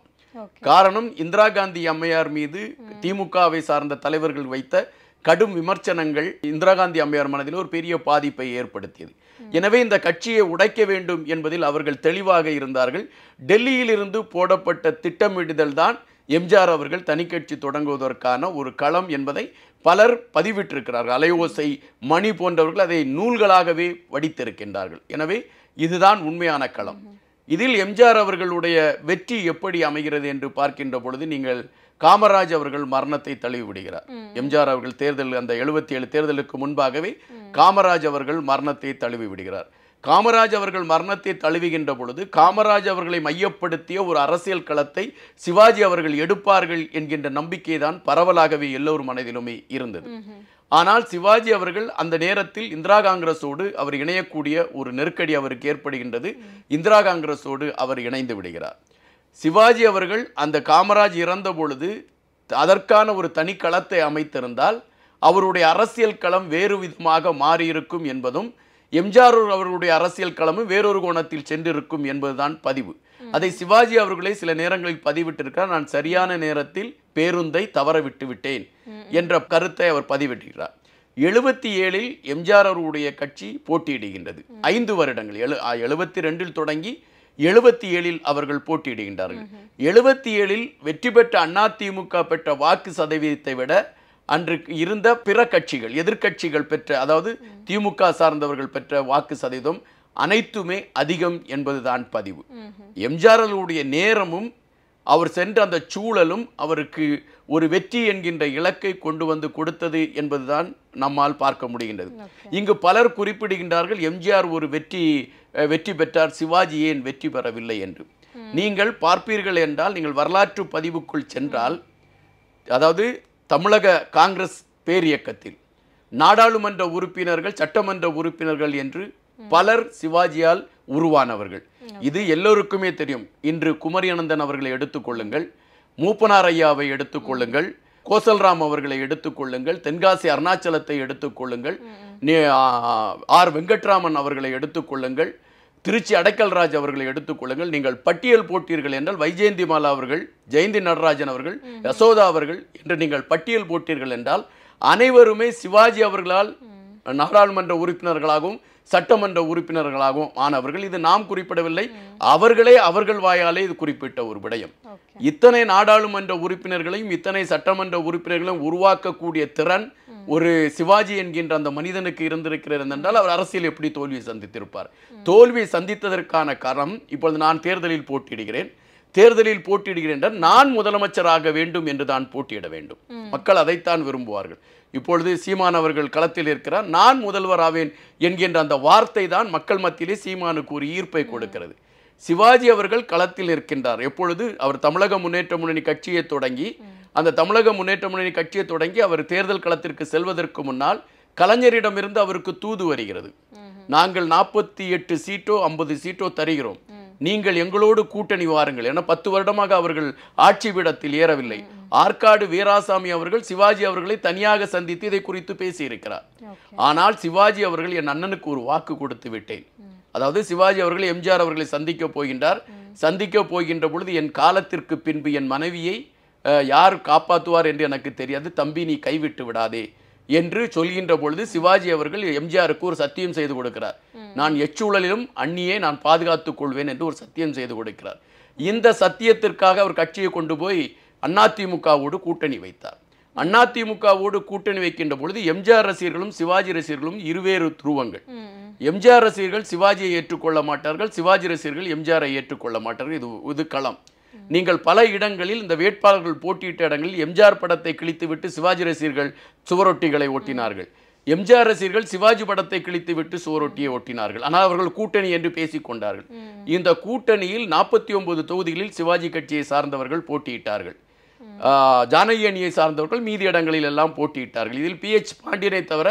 காரணம் இந்திரா காந்தி அம்மையார் மீது திமுகவை சார்ந்த தலைவர்கள் வைத்த கடும் விமர்சனங்கள் இந்திரா காந்தி அம்மையார் மனதில் ஒரு பெரிய பாதிப்பை ஏற்படுத்தியது எனவே இந்த கட்சியை உடைக்க வேண்டும் என்பதில் அவர்கள் தெளிவாக இருந்தார்கள் டெல்லியிலிருந்து போடப்பட்ட திட்டமிடுதல் தான் எம்ஜிஆர் அவர்கள் தனிக்கட்சி தொடங்குவதற்கான ஒரு களம் என்பதை பலர் பதிவிட்டிருக்கிறார்கள் அலையோசை மணி போன்றவர்கள் அதை நூல்களாகவே வடித்திருக்கின்றார்கள் எனவே இதுதான் உண்மையான களம் இதில் எம்ஜிஆர் அவர்களுடைய வெற்றி எப்படி அமைகிறது என்று பார்க்கின்ற பொழுது நீங்கள் காமராஜ் அவர்கள் மரணத்தை தழுவிவிடுகிறார் எம்ஜிஆர் அவர்கள் தேர்தல் அந்த எழுபத்தி ஏழு தேர்தலுக்கு முன்பாகவே காமராஜ் அவர்கள் மரணத்தை தழுவி விடுகிறார் காமராஜ் அவர்கள் மரணத்தை தழுவுகின்ற பொழுது காமராஜ் அவர்களை மையப்படுத்திய ஒரு அரசியல் களத்தை சிவாஜி அவர்கள் எடுப்பார்கள் என்கின்ற நம்பிக்கை தான் பரவலாகவே எல்லோரும் மனதிலுமே இருந்தது ஆனால் சிவாஜி அவர்கள் அந்த நேரத்தில் இந்திரா காங்கிரஸோடு அவர் இணையக்கூடிய ஒரு நெருக்கடி அவருக்கு ஏற்படுகின்றது இந்திரா காங்கிரஸோடு அவர் இணைந்து விடுகிறார் சிவாஜி அவர்கள் அந்த காமராஜ் இறந்த பொழுது அதற்கான ஒரு தனி களத்தை அமைத்திருந்தால் அவருடைய அரசியல் களம் வேறு விதமாக மாறியிருக்கும் என்பதும் எம்ஜிஆர் அவர்களுடைய அரசியல் களமும் வேறொரு கோணத்தில் சென்றிருக்கும் என்பதுதான் பதிவு அதை சிவாஜி அவர்களே சில நேரங்களில் பதிவிட்டிருக்கிறார் நான் சரியான நேரத்தில் பேருந்தை தவற விட்டு விட்டேன் என்ற கருத்தை அவர் பதிவிட்டிருக்கிறார் எழுபத்தி ஏழில் எம்ஜிஆர் அவருடைய கட்சி போட்டியிடுகின்றது ஐந்து வருடங்கள் எழு எழுபத்தி ரெண்டில் தொடங்கி எழுபத்தி ஏழில் அவர்கள் போட்டியிடுகின்றார்கள் எழுபத்தி ஏழில் வெற்றி பெற்ற அதிமுக பெற்ற வாக்கு சதவீதத்தை விட அன்று இருந்த பிற கட்சிகள் எதிர்கட்சிகள் பெற்ற அதாவது திமுக சார்ந்தவர்கள் பெற்ற வாக்கு சதவீதம் அனைத்துமே அதிகம் என்பதுதான் பதிவு எம்ஜிஆர்களுடைய நேரமும் அவர் சென்ற அந்த சூழலும் அவருக்கு ஒரு வெற்றி என்கின்ற இலக்கை கொண்டு வந்து கொடுத்தது என்பதுதான் நம்மால் பார்க்க முடிகின்றது இங்கு பலர் குறிப்பிடுகின்றார்கள் எம்ஜிஆர் ஒரு வெற்றி வெற்றி பெற்றார் சிவாஜி ஏன் வெற்றி பெறவில்லை என்று நீங்கள் பார்ப்பீர்கள் என்றால் நீங்கள் வரலாற்று பதிவுக்குள் சென்றால் அதாவது தமிழக காங்கிரஸ் பேரியக்கத்தில் நாடாளுமன்ற உறுப்பினர்கள் சட்டமன்ற உறுப்பினர்கள் என்று பலர் சிவாஜியால் உருவானவர்கள் இது எல்லோருக்குமே தெரியும் இன்று குமரி அனந்தன் அவர்களை எடுத்துக்கொள்ளுங்கள் மூப்பனார் ஐயாவை எடுத்துக்கொள்ளுங்கள் கோசல்ராம் அவர்களை எடுத்துக்கொள்ளுங்கள் தென்காசி அருணாச்சலத்தை எடுத்துக்கொள்ளுங்கள் ஆர் வெங்கட்ராமன் அவர்களை எடுத்துக்கொள்ளுங்கள் திருச்சி அடைக்கல்ராஜ் அவர்களை எடுத்துக்கொள்ளுங்கள் நீங்கள் பட்டியல் போட்டீர்கள் என்றால் வைஜெயந்தி மாலா அவர்கள் ஜெயந்தி நடராஜன் அவர்கள் யசோதா அவர்கள் என்று நீங்கள் பட்டியல் போட்டீர்கள் என்றால் அனைவருமே சிவாஜி அவர்களால் நாடாளுமன்ற உறுப்பினர்களாகவும் சட்டமன்ற உறுப்பினர்களாகவும் ஆனவர்கள் இது நாம் குறிப்பிடவில்லை அவர்களே அவர்கள் வாயாலே இது குறிப்பிட்ட ஒரு விடயம் இத்தனை நாடாளுமன்ற உறுப்பினர்களையும் இத்தனை சட்டமன்ற உறுப்பினர்களையும் உருவாக்கக்கூடிய திறன் ஒரு சிவாஜி என்கின்ற அந்த மனிதனுக்கு இருந்திருக்கிறது என்றால் அவர் அரசியல் எப்படி தோல்வியை சந்தித்திருப்பார் தோல்வியை சந்தித்ததற்கான காரணம் இப்பொழுது நான் தேர்தலில் போட்டியிடுகிறேன் தேர்தலில் போட்டியிடுகிறேன் என்றால் நான் முதலமைச்சராக வேண்டும் என்று தான் போட்டியிட வேண்டும் மக்கள் அதைத்தான் விரும்புவார்கள் இப்பொழுது சீமான் அவர்கள் களத்தில் இருக்கிறார் நான் முதல்வர் ஆவேன் என்கின்ற அந்த வார்த்தை தான் மக்கள் மத்தியிலே சீமானுக்கு ஒரு ஈர்ப்பை கொடுக்கிறது சிவாஜி அவர்கள் களத்தில் இருக்கின்றார் எப்பொழுது அவர் தமிழக முன்னேற்ற முன்னணி கட்சியை தொடங்கி அந்த தமிழக முன்னேற்ற முன்னணி கட்சியை தொடங்கி அவர் தேர்தல் களத்திற்கு செல்வதற்கு முன்னால் கலைஞரிடமிருந்து அவருக்கு தூது வருகிறது நாங்கள் நாற்பத்தி எட்டு சீட்டோ ஐம்பது சீட்டோ தருகிறோம் நீங்கள் எங்களோடு கூட்டணி வாருங்கள் என பத்து வருடமாக அவர்கள் ஆட்சி பீடத்தில் ஏறவில்லை ஆற்காடு வீராசாமி அவர்கள் சிவாஜி அவர்களை தனியாக சந்தித்து இதை குறித்து பேசியிருக்கிறார் ஆனால் சிவாஜி அவர்கள் என் அண்ணனுக்கு ஒரு வாக்கு கொடுத்து விட்டேன் அதாவது சிவாஜி அவர்கள் எம்ஜிஆர் அவர்களை சந்திக்க போகின்றார் சந்திக்க போகின்ற பொழுது என் காலத்திற்கு பின்பு என் மனைவியை யார் காப்பாற்றுவார் என்று எனக்கு தெரியாது தம்பி நீ கைவிட்டு விடாதே என்று சொல்கின்ற பொழுது சிவாஜி அவர்கள் எம்ஜிஆருக்கு ஒரு சத்தியம் செய்து கொடுக்கிறார் நான் எச்சூழலிலும் அண்ணியை நான் பாதுகாத்துக் கொள்வேன் என்று ஒரு சத்தியம் செய்து கொடுக்கிறார் இந்த சத்தியத்திற்காக அவர் கட்சியை கொண்டு போய் அதிமுகவோடு கூட்டணி வைத்தார் அதிமுகவோடு கூட்டணி வைக்கின்ற பொழுது எம்ஜிஆர் ரசிகர்களும் சிவாஜி ரசிகர்களும் இருவேறு துருவங்கள் எம்ஜிஆர் ரசிகர்கள் சிவாஜியை ஏற்றுக்கொள்ள மாட்டார்கள் சிவாஜி ரசிகர்கள் எம்ஜிஆரை ஏற்றுக்கொள்ள மாட்டார்கள் இது இது களம் நீங்கள் பல இடங்களில் இந்த வேட்பாளர்கள் போட்டியிட்ட இடங்களில் எம்ஜிஆர் படத்தை கிழித்துவிட்டு சிவாஜி ரசிகர்கள் சுவரொட்டிகளை ஓட்டினார்கள் எம்ஜிஆர் ரசிகர்கள் சிவாஜி படத்தை கிழித்துவிட்டு சுவரொட்டியை ஓட்டினார்கள் ஆனால் அவர்கள் கூட்டணி என்று பேசிக்கொண்டார்கள் இந்த கூட்டணியில் நாற்பத்தி ஒன்பது தொகுதிகளில் சிவாஜி கட்சியை சார்ந்தவர்கள் போட்டியிட்டார்கள் ஜானகி அணியை சார்ந்தவர்கள் மீதி இடங்களில் எல்லாம் போட்டியிட்டார்கள் இதில் பி எச் பாண்டியனை தவிர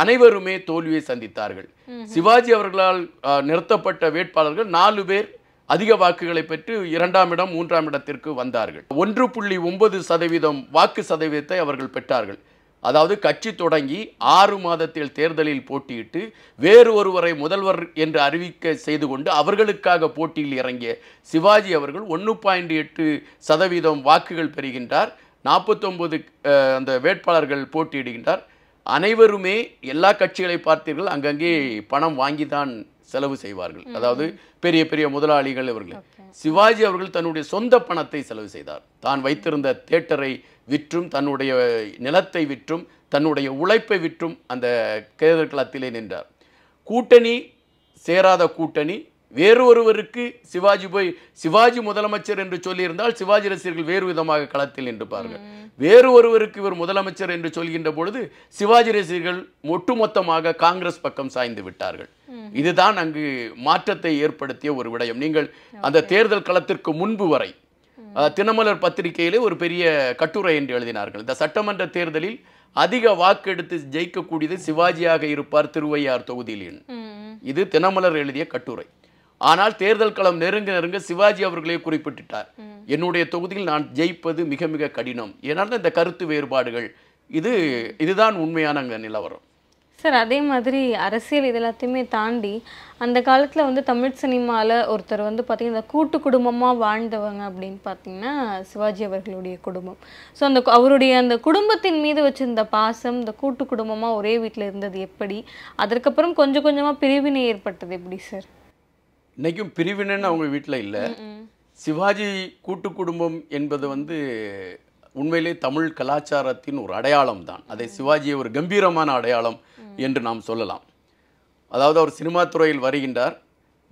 அனைவருமே தோல்வியை சந்தித்தார்கள் சிவாஜி அவர்களால் நிறுத்தப்பட்ட வேட்பாளர்கள் நாலு பேர் அதிக வாக்குகளை பெற்று இரண்டாம் இடம் மூன்றாம் இடத்திற்கு வந்தார்கள் ஒன்று புள்ளி ஒன்பது சதவீதம் வாக்கு சதவீதத்தை அவர்கள் பெற்றார்கள் அதாவது கட்சி தொடங்கி ஆறு மாதத்தில் தேர்தலில் போட்டியிட்டு வேறு ஒருவரை முதல்வர் என்று அறிவிக்க செய்து கொண்டு அவர்களுக்காக போட்டியில் இறங்கிய சிவாஜி அவர்கள் ஒன்று பாயிண்ட் எட்டு சதவீதம் வாக்குகள் பெறுகின்றார் நாற்பத்தொம்பது அந்த வேட்பாளர்கள் போட்டியிடுகின்றார் அனைவருமே எல்லா கட்சிகளை பார்த்தீர்கள் அங்கங்கே பணம் வாங்கி தான் செலவு செய்வார்கள் அதாவது பெரிய பெரிய முதலாளிகள் இவர்கள் சிவாஜி அவர்கள் தன்னுடைய சொந்த பணத்தை செலவு செய்தார் தான் வைத்திருந்த தேட்டரை விற்றும் தன்னுடைய நிலத்தை விற்றும் தன்னுடைய உழைப்பை விற்றும் அந்த கேதர் களத்திலே நின்றார் கூட்டணி சேராத கூட்டணி வேறு ஒருவருக்கு சிவாஜி போய் சிவாஜி முதலமைச்சர் என்று சொல்லியிருந்தால் சிவாஜி ரசிகர்கள் வேறு விதமாக களத்தில் நின்று பாருங்கள் வேறு ஒருவருக்கு இவர் முதலமைச்சர் என்று சொல்கின்ற பொழுது சிவாஜி ரசிகர்கள் ஒட்டுமொத்தமாக காங்கிரஸ் பக்கம் சாய்ந்து விட்டார்கள் இதுதான் அங்கு மாற்றத்தை ஏற்படுத்திய ஒரு விடயம் நீங்கள் அந்த தேர்தல் களத்திற்கு முன்பு வரை தினமலர் பத்திரிகையிலே ஒரு பெரிய கட்டுரை என்று எழுதினார்கள் இந்த சட்டமன்ற தேர்தலில் அதிக வாக்கு எடுத்து ஜெயிக்கக்கூடியது சிவாஜியாக இருப்பார் திருவையார் தொகுதியில் இது தினமலர் எழுதிய கட்டுரை ஆனால் தேர்தல் களம் நெருங்க நெருங்க சிவாஜி அவர்களே குறிப்பிட்டார் என்னுடைய தொகுதியில் நான் ஜெயிப்பது மிக மிக கடினம் ஏனால் இந்த கருத்து வேறுபாடுகள் இது இதுதான் உண்மையான நிலவரம் சார் அதே மாதிரி அரசியல் இது எல்லாத்தையுமே தாண்டி அந்த காலத்தில் வந்து தமிழ் சினிமாவில் ஒருத்தர் வந்து பார்த்திங்கன்னா கூட்டு குடும்பமாக வாழ்ந்தவங்க அப்படின்னு பார்த்தீங்கன்னா சிவாஜி அவர்களுடைய குடும்பம் ஸோ அந்த அவருடைய அந்த குடும்பத்தின் மீது வச்சுருந்த பாசம் இந்த கூட்டு குடும்பமாக ஒரே வீட்டில் இருந்தது எப்படி அதற்கப்புறம் கொஞ்சம் கொஞ்சமாக பிரிவினை ஏற்பட்டது எப்படி சார் இன்றைக்கும் பிரிவினைன்னு அவங்க வீட்டில் இல்லை சிவாஜி கூட்டு குடும்பம் என்பது வந்து உண்மையிலே தமிழ் கலாச்சாரத்தின் ஒரு அடையாளம் தான் அதை சிவாஜி ஒரு கம்பீரமான அடையாளம் என்று நாம் சொல்லலாம் அதாவது அவர் சினிமா துறையில் வருகின்றார்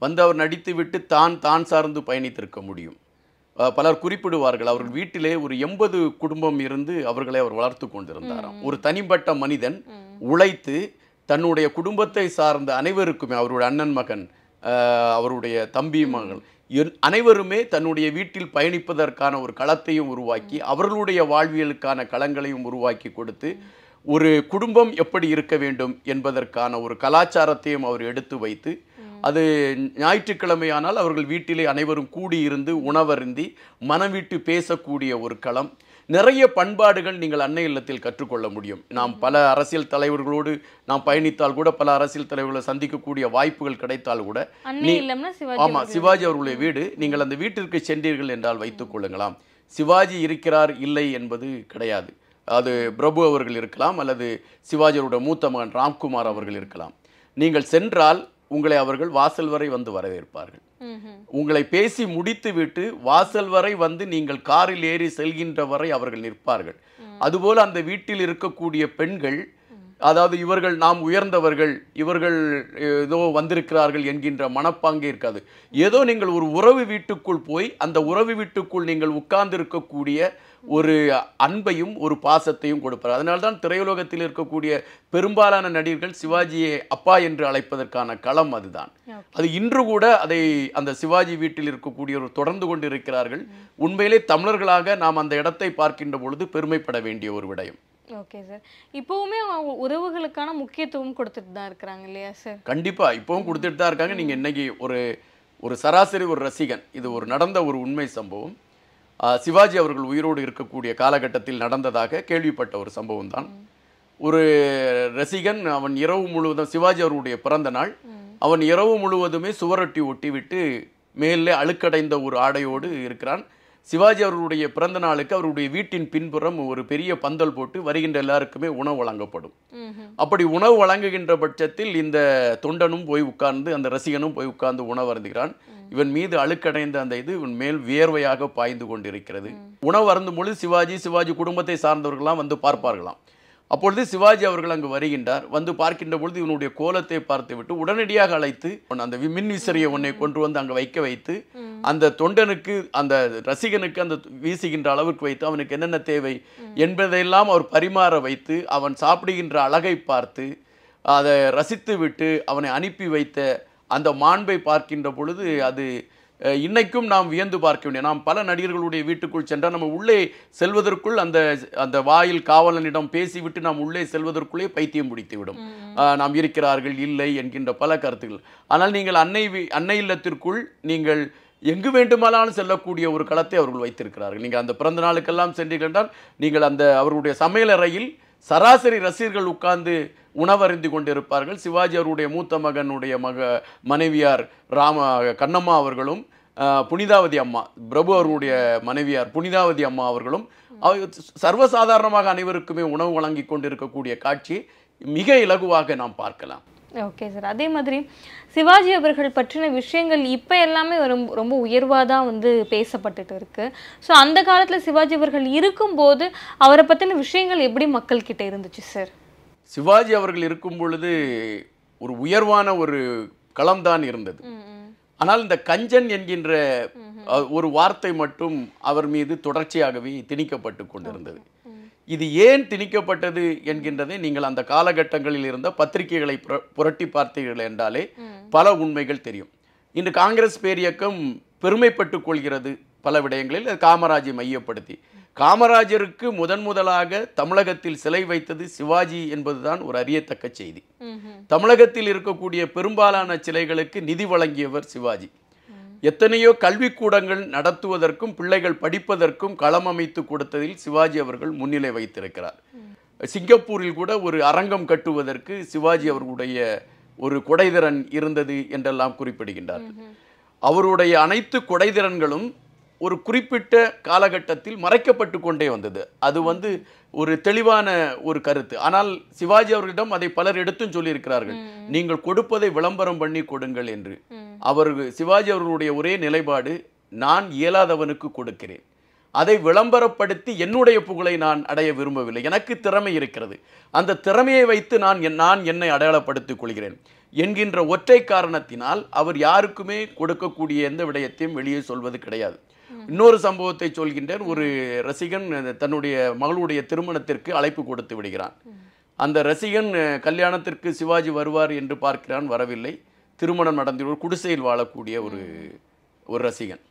வந்து அவர் நடித்துவிட்டு தான் தான் சார்ந்து பயணித்திருக்க முடியும் பலர் குறிப்பிடுவார்கள் அவர்கள் வீட்டிலே ஒரு எண்பது குடும்பம் இருந்து அவர்களை அவர் வளர்த்து கொண்டிருந்தாராம் ஒரு தனிப்பட்ட மனிதன் உழைத்து தன்னுடைய குடும்பத்தை சார்ந்த அனைவருக்குமே அவருடைய அண்ணன் மகன் அவருடைய தம்பி மகள் அனைவருமே தன்னுடைய வீட்டில் பயணிப்பதற்கான ஒரு களத்தையும் உருவாக்கி அவர்களுடைய வாழ்வியலுக்கான களங்களையும் உருவாக்கி கொடுத்து ஒரு குடும்பம் எப்படி இருக்க வேண்டும் என்பதற்கான ஒரு கலாச்சாரத்தையும் அவர் எடுத்து வைத்து அது ஞாயிற்றுக்கிழமையானால் அவர்கள் வீட்டிலே அனைவரும் கூடியிருந்து உணவருந்தி மனவிட்டு பேசக்கூடிய ஒரு களம் நிறைய பண்பாடுகள் நீங்கள் அன்னை இல்லத்தில் கற்றுக்கொள்ள முடியும் நாம் பல அரசியல் தலைவர்களோடு நாம் பயணித்தால் கூட பல அரசியல் தலைவர்களை சந்திக்கக்கூடிய வாய்ப்புகள் கிடைத்தால் கூட ஆமாம் சிவாஜி அவர்களுடைய வீடு நீங்கள் அந்த வீட்டிற்கு சென்றீர்கள் என்றால் வைத்துக் கொள்ளுங்களாம் சிவாஜி இருக்கிறார் இல்லை என்பது கிடையாது அது பிரபு அவர்கள் இருக்கலாம் அல்லது சிவாஜியோட மூத்த மகன் ராம்குமார் அவர்கள் இருக்கலாம் நீங்கள் சென்றால் உங்களை அவர்கள் வாசல் வரை வந்து வரவேற்பார்கள் உங்களை பேசி முடித்து விட்டு வாசல் வரை வந்து நீங்கள் காரில் ஏறி செல்கின்ற வரை அவர்கள் நிற்பார்கள் அதுபோல் அந்த வீட்டில் இருக்கக்கூடிய பெண்கள் அதாவது இவர்கள் நாம் உயர்ந்தவர்கள் இவர்கள் ஏதோ வந்திருக்கிறார்கள் என்கின்ற மனப்பாங்கே இருக்காது ஏதோ நீங்கள் ஒரு உறவு வீட்டுக்குள் போய் அந்த உறவு வீட்டுக்குள் நீங்கள் உட்கார்ந்து இருக்கக்கூடிய ஒரு அன்பையும் ஒரு பாசத்தையும் கொடுப்பார் அதனால்தான் திரையுலகத்தில் இருக்கக்கூடிய பெரும்பாலான நடிகர்கள் சிவாஜியை அப்பா என்று அழைப்பதற்கான களம் அதுதான் அது இன்று கூட அதை அந்த சிவாஜி வீட்டில் இருக்கக்கூடியவர் தொடர்ந்து கொண்டு இருக்கிறார்கள் உண்மையிலே தமிழர்களாக நாம் அந்த இடத்தை பார்க்கின்ற பொழுது பெருமைப்பட வேண்டிய ஒரு விடயம் ஓகே சார் இப்போவுமே உறவுகளுக்கான முக்கியத்துவம் கொடுத்துட்டு தான் இருக்கிறாங்க இல்லையா சார் இப்போவும் கொடுத்துட்டு தான் இருக்காங்க நீங்க இன்னைக்கு ஒரு ஒரு சராசரி ஒரு ரசிகன் இது ஒரு நடந்த ஒரு உண்மை சம்பவம் சிவாஜி அவர்கள் உயிரோடு இருக்கக்கூடிய காலகட்டத்தில் நடந்ததாக கேள்விப்பட்ட ஒரு சம்பவம் தான் ஒரு ரசிகன் அவன் இரவு முழுவதும் சிவாஜி அவருடைய பிறந்த நாள் அவன் இரவு முழுவதுமே சுவரொட்டி ஒட்டிவிட்டு மேலே அழுக்கடைந்த ஒரு ஆடையோடு இருக்கிறான் சிவாஜி அவர்களுடைய பிறந்த நாளுக்கு அவருடைய வீட்டின் பின்புறம் ஒரு பெரிய பந்தல் போட்டு வருகின்ற எல்லாருக்குமே உணவு வழங்கப்படும் அப்படி உணவு வழங்குகின்ற பட்சத்தில் இந்த தொண்டனும் போய் உட்கார்ந்து அந்த ரசிகனும் போய் உட்கார்ந்து உணவு அருந்துகிறான் இவன் மீது அழுக்கடைந்த அந்த இது இவன் மேல் வியர்வையாக பாய்ந்து கொண்டிருக்கிறது உணவு அருந்தும் பொழுது சிவாஜி சிவாஜி குடும்பத்தை சார்ந்தவர்கள்லாம் வந்து பார்ப்பார்களாம் அப்பொழுது சிவாஜி அவர்கள் அங்கு வருகின்றார் வந்து பார்க்கின்ற பொழுது இவனுடைய கோலத்தை பார்த்துவிட்டு உடனடியாக அழைத்து அந்த மின் விசிறியை உன்னை கொண்டு வந்து அங்கே வைக்க வைத்து அந்த தொண்டனுக்கு அந்த ரசிகனுக்கு அந்த வீசுகின்ற அளவுக்கு வைத்து அவனுக்கு என்னென்ன தேவை என்பதையெல்லாம் அவர் பரிமாற வைத்து அவன் சாப்பிடுகின்ற அழகை பார்த்து அதை ரசித்து விட்டு அவனை அனுப்பி வைத்த அந்த மாண்பை பார்க்கின்ற பொழுது அது இன்னைக்கும் நாம் வியந்து பார்க்க வேண்டிய நாம் பல நடிகர்களுடைய வீட்டுக்குள் சென்றால் நம்ம உள்ளே செல்வதற்குள் அந்த அந்த வாயில் காவலனிடம் பேசிவிட்டு நாம் உள்ளே செல்வதற்குள்ளே பைத்தியம் பிடித்துவிடும் நாம் இருக்கிறார்கள் இல்லை என்கின்ற பல கருத்துக்கள் ஆனால் நீங்கள் அன்னை அன்னை இல்லத்திற்குள் நீங்கள் எங்கு வேண்டுமானாலும் செல்லக்கூடிய ஒரு களத்தை அவர்கள் வைத்திருக்கிறார்கள் நீங்கள் அந்த பிறந்த நாளுக்கெல்லாம் சென்றீர்கள் என்றால் நீங்கள் அந்த அவர்களுடைய சமையலறையில் சராசரி ரசிகர்கள் உட்கார்ந்து உணவருந்தி கொண்டிருப்பார்கள் சிவாஜி அவருடைய மூத்த மகனுடைய மக மனைவியார் ராம கண்ணம்மா அவர்களும் புனிதாவதி அம்மா பிரபு அவர்களுடைய மனைவியார் புனிதாவதி அம்மா அவர்களும் சர்வசாதாரணமாக அனைவருக்குமே உணவு வழங்கி கொண்டிருக்கக்கூடிய காட்சி மிக இலகுவாக நாம் பார்க்கலாம் ஓகே சார் அதே மாதிரி சிவாஜி அவர்கள் பற்றின விஷயங்கள் இப்போ எல்லாமே ரொம்ப ரொம்ப உயர்வாக தான் வந்து பேசப்பட்டுட்டு இருக்குது ஸோ அந்த காலத்தில் சிவாஜி அவர்கள் இருக்கும்போது அவரை பற்றின விஷயங்கள் எப்படி மக்கள்கிட்ட இருந்துச்சு சார் சிவாஜி அவர்கள் இருக்கும் பொழுது ஒரு உயர்வான ஒரு களம்தான் இருந்தது ஆனால் இந்த கஞ்சன் என்கின்ற ஒரு வார்த்தை மட்டும் அவர் மீது தொடர்ச்சியாகவே திணிக்கப்பட்டு கொண்டிருந்தது இது ஏன் திணிக்கப்பட்டது என்கின்றது நீங்கள் அந்த காலகட்டங்களில் இருந்த பத்திரிகைகளை புரட்டி பார்த்தீர்கள் என்றாலே பல உண்மைகள் தெரியும் இன்று காங்கிரஸ் பேரியக்கம் பெருமைப்பட்டுக் கொள்கிறது பல விடயங்களில் காமராஜை மையப்படுத்தி காமராஜருக்கு முதன் முதலாக தமிழகத்தில் சிலை வைத்தது சிவாஜி என்பதுதான் ஒரு அறியத்தக்க செய்தி தமிழகத்தில் இருக்கக்கூடிய பெரும்பாலான சிலைகளுக்கு நிதி வழங்கியவர் சிவாஜி எத்தனையோ கல்விக்கூடங்கள் நடத்துவதற்கும் பிள்ளைகள் படிப்பதற்கும் களம் அமைத்து கொடுத்ததில் சிவாஜி அவர்கள் முன்னிலை வைத்திருக்கிறார் சிங்கப்பூரில் கூட ஒரு அரங்கம் கட்டுவதற்கு சிவாஜி அவர்களுடைய ஒரு கொடைதிறன் இருந்தது என்றெல்லாம் குறிப்பிடுகின்றார் அவருடைய அனைத்து கொடைதிறன்களும் ஒரு குறிப்பிட்ட காலகட்டத்தில் மறைக்கப்பட்டு கொண்டே வந்தது அது வந்து ஒரு தெளிவான ஒரு கருத்து ஆனால் சிவாஜி அவர்களிடம் அதை பலர் எடுத்தும் சொல்லியிருக்கிறார்கள் நீங்கள் கொடுப்பதை விளம்பரம் பண்ணி கொடுங்கள் என்று அவர் சிவாஜி அவர்களுடைய ஒரே நிலைப்பாடு நான் இயலாதவனுக்கு கொடுக்கிறேன் அதை விளம்பரப்படுத்தி என்னுடைய புகழை நான் அடைய விரும்பவில்லை எனக்கு திறமை இருக்கிறது அந்த திறமையை வைத்து நான் நான் என்னை அடையாளப்படுத்திக் கொள்கிறேன் என்கின்ற ஒற்றை காரணத்தினால் அவர் யாருக்குமே கொடுக்கக்கூடிய எந்த விடயத்தையும் வெளியே சொல்வது கிடையாது இன்னொரு சம்பவத்தை சொல்கின்றேன் ஒரு ரசிகன் தன்னுடைய மகளுடைய திருமணத்திற்கு அழைப்பு கொடுத்து விடுகிறான் அந்த ரசிகன் கல்யாணத்திற்கு சிவாஜி வருவார் என்று பார்க்கிறான் வரவில்லை திருமணம் நடந்து ஒரு குடிசையில் வாழக்கூடிய ஒரு ஒரு ரசிகன்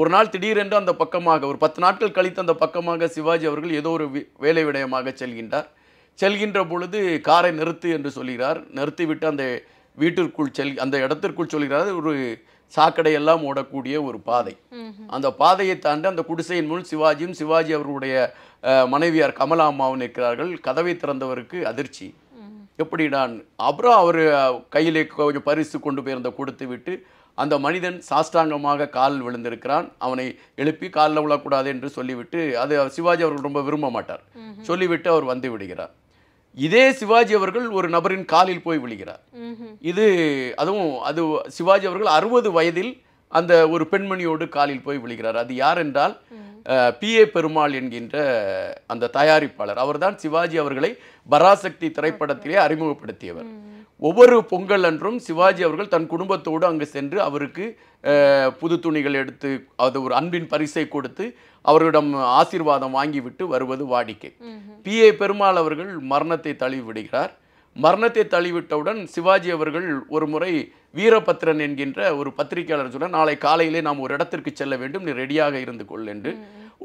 ஒரு நாள் திடீரென்று அந்த பக்கமாக ஒரு பத்து நாட்கள் கழித்து அந்த பக்கமாக சிவாஜி அவர்கள் ஏதோ ஒரு வேலை விடயமாக செல்கின்றார் செல்கின்ற பொழுது காரை நிறுத்து என்று சொல்கிறார் நிறுத்திவிட்டு அந்த வீட்டிற்குள் செல் அந்த இடத்திற்குள் சொல்கிறார் ஒரு சாக்கடையெல்லாம் ஓடக்கூடிய ஒரு பாதை அந்த பாதையை தாண்டி அந்த குடிசையின் முன் சிவாஜியும் சிவாஜி அவர்களுடைய மனைவியார் கமலா அம்மாவும் நிற்கிறார்கள் கதவை திறந்தவருக்கு அதிர்ச்சி எப்படி நான் அப்புறம் அவர் கையிலே கொஞ்சம் பரிசு கொண்டு போயிருந்த கொடுத்து விட்டு அந்த மனிதன் சாஷ்டாங்கமாக கால் விழுந்திருக்கிறான் அவனை எழுப்பி காலில் விழக்கூடாது என்று சொல்லிவிட்டு அது சிவாஜி அவர்கள் ரொம்ப விரும்ப மாட்டார் சொல்லிவிட்டு அவர் வந்து விடுகிறார் இதே சிவாஜி அவர்கள் ஒரு நபரின் காலில் போய் விழுகிறார் இது அதுவும் அது சிவாஜி அவர்கள் அறுபது வயதில் அந்த ஒரு பெண்மணியோடு காலில் போய் விழுகிறார் அது யார் என்றால் பி ஏ பெருமாள் என்கின்ற அந்த தயாரிப்பாளர் அவர்தான் சிவாஜி அவர்களை பராசக்தி திரைப்படத்திலே அறிமுகப்படுத்தியவர் ஒவ்வொரு பொங்கல் அன்றும் சிவாஜி அவர்கள் தன் குடும்பத்தோடு அங்கு சென்று அவருக்கு புது துணிகள் எடுத்து அது ஒரு அன்பின் பரிசை கொடுத்து அவர்களிடம் ஆசீர்வாதம் வாங்கிவிட்டு வருவது வாடிக்கை பி ஏ பெருமாள் அவர்கள் மரணத்தை தழுவி விடுகிறார் மரணத்தை தள்ளிவிட்டவுடன் சிவாஜி அவர்கள் ஒரு முறை வீரபத்ரன் என்கின்ற ஒரு பத்திரிகையாளர் சொன்ன நாளை காலையிலே நாம் ஒரு இடத்திற்கு செல்ல வேண்டும் நீ ரெடியாக இருந்து கொள் என்று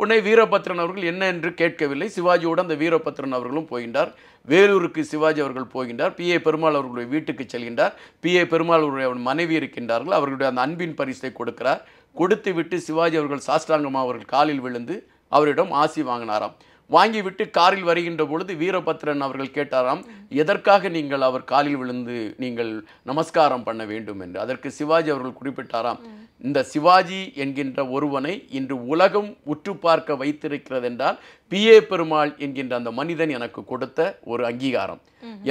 உன்னை வீரபத்ரன் அவர்கள் என்ன என்று கேட்கவில்லை சிவாஜியோடு அந்த வீரபத்ரன் அவர்களும் போகின்றார் வேலூருக்கு சிவாஜி அவர்கள் போகின்றார் பி ஏ பெருமாள் அவர்களுடைய வீட்டுக்கு செல்கின்றார் பி ஏ பெருமாள் அவருடைய மனைவி இருக்கின்றார்கள் அவர்களுடைய அந்த அன்பின் பரிசை கொடுக்கிறார் கொடுத்து விட்டு சிவாஜி அவர்கள் சாஸ்திராங்கமாக அவர்கள் காலில் விழுந்து அவரிடம் ஆசி வாங்கினாராம் வாங்கிவிட்டு காரில் வருகின்ற பொழுது வீரபத்ரன் அவர்கள் கேட்டாராம் எதற்காக நீங்கள் அவர் காலில் விழுந்து நீங்கள் நமஸ்காரம் பண்ண வேண்டும் என்று அதற்கு சிவாஜி அவர்கள் குறிப்பிட்டாராம் இந்த சிவாஜி என்கின்ற ஒருவனை இன்று உலகம் உற்று பார்க்க வைத்திருக்கிறது என்றால் பி ஏ பெருமாள் என்கின்ற அந்த மனிதன் எனக்கு கொடுத்த ஒரு அங்கீகாரம்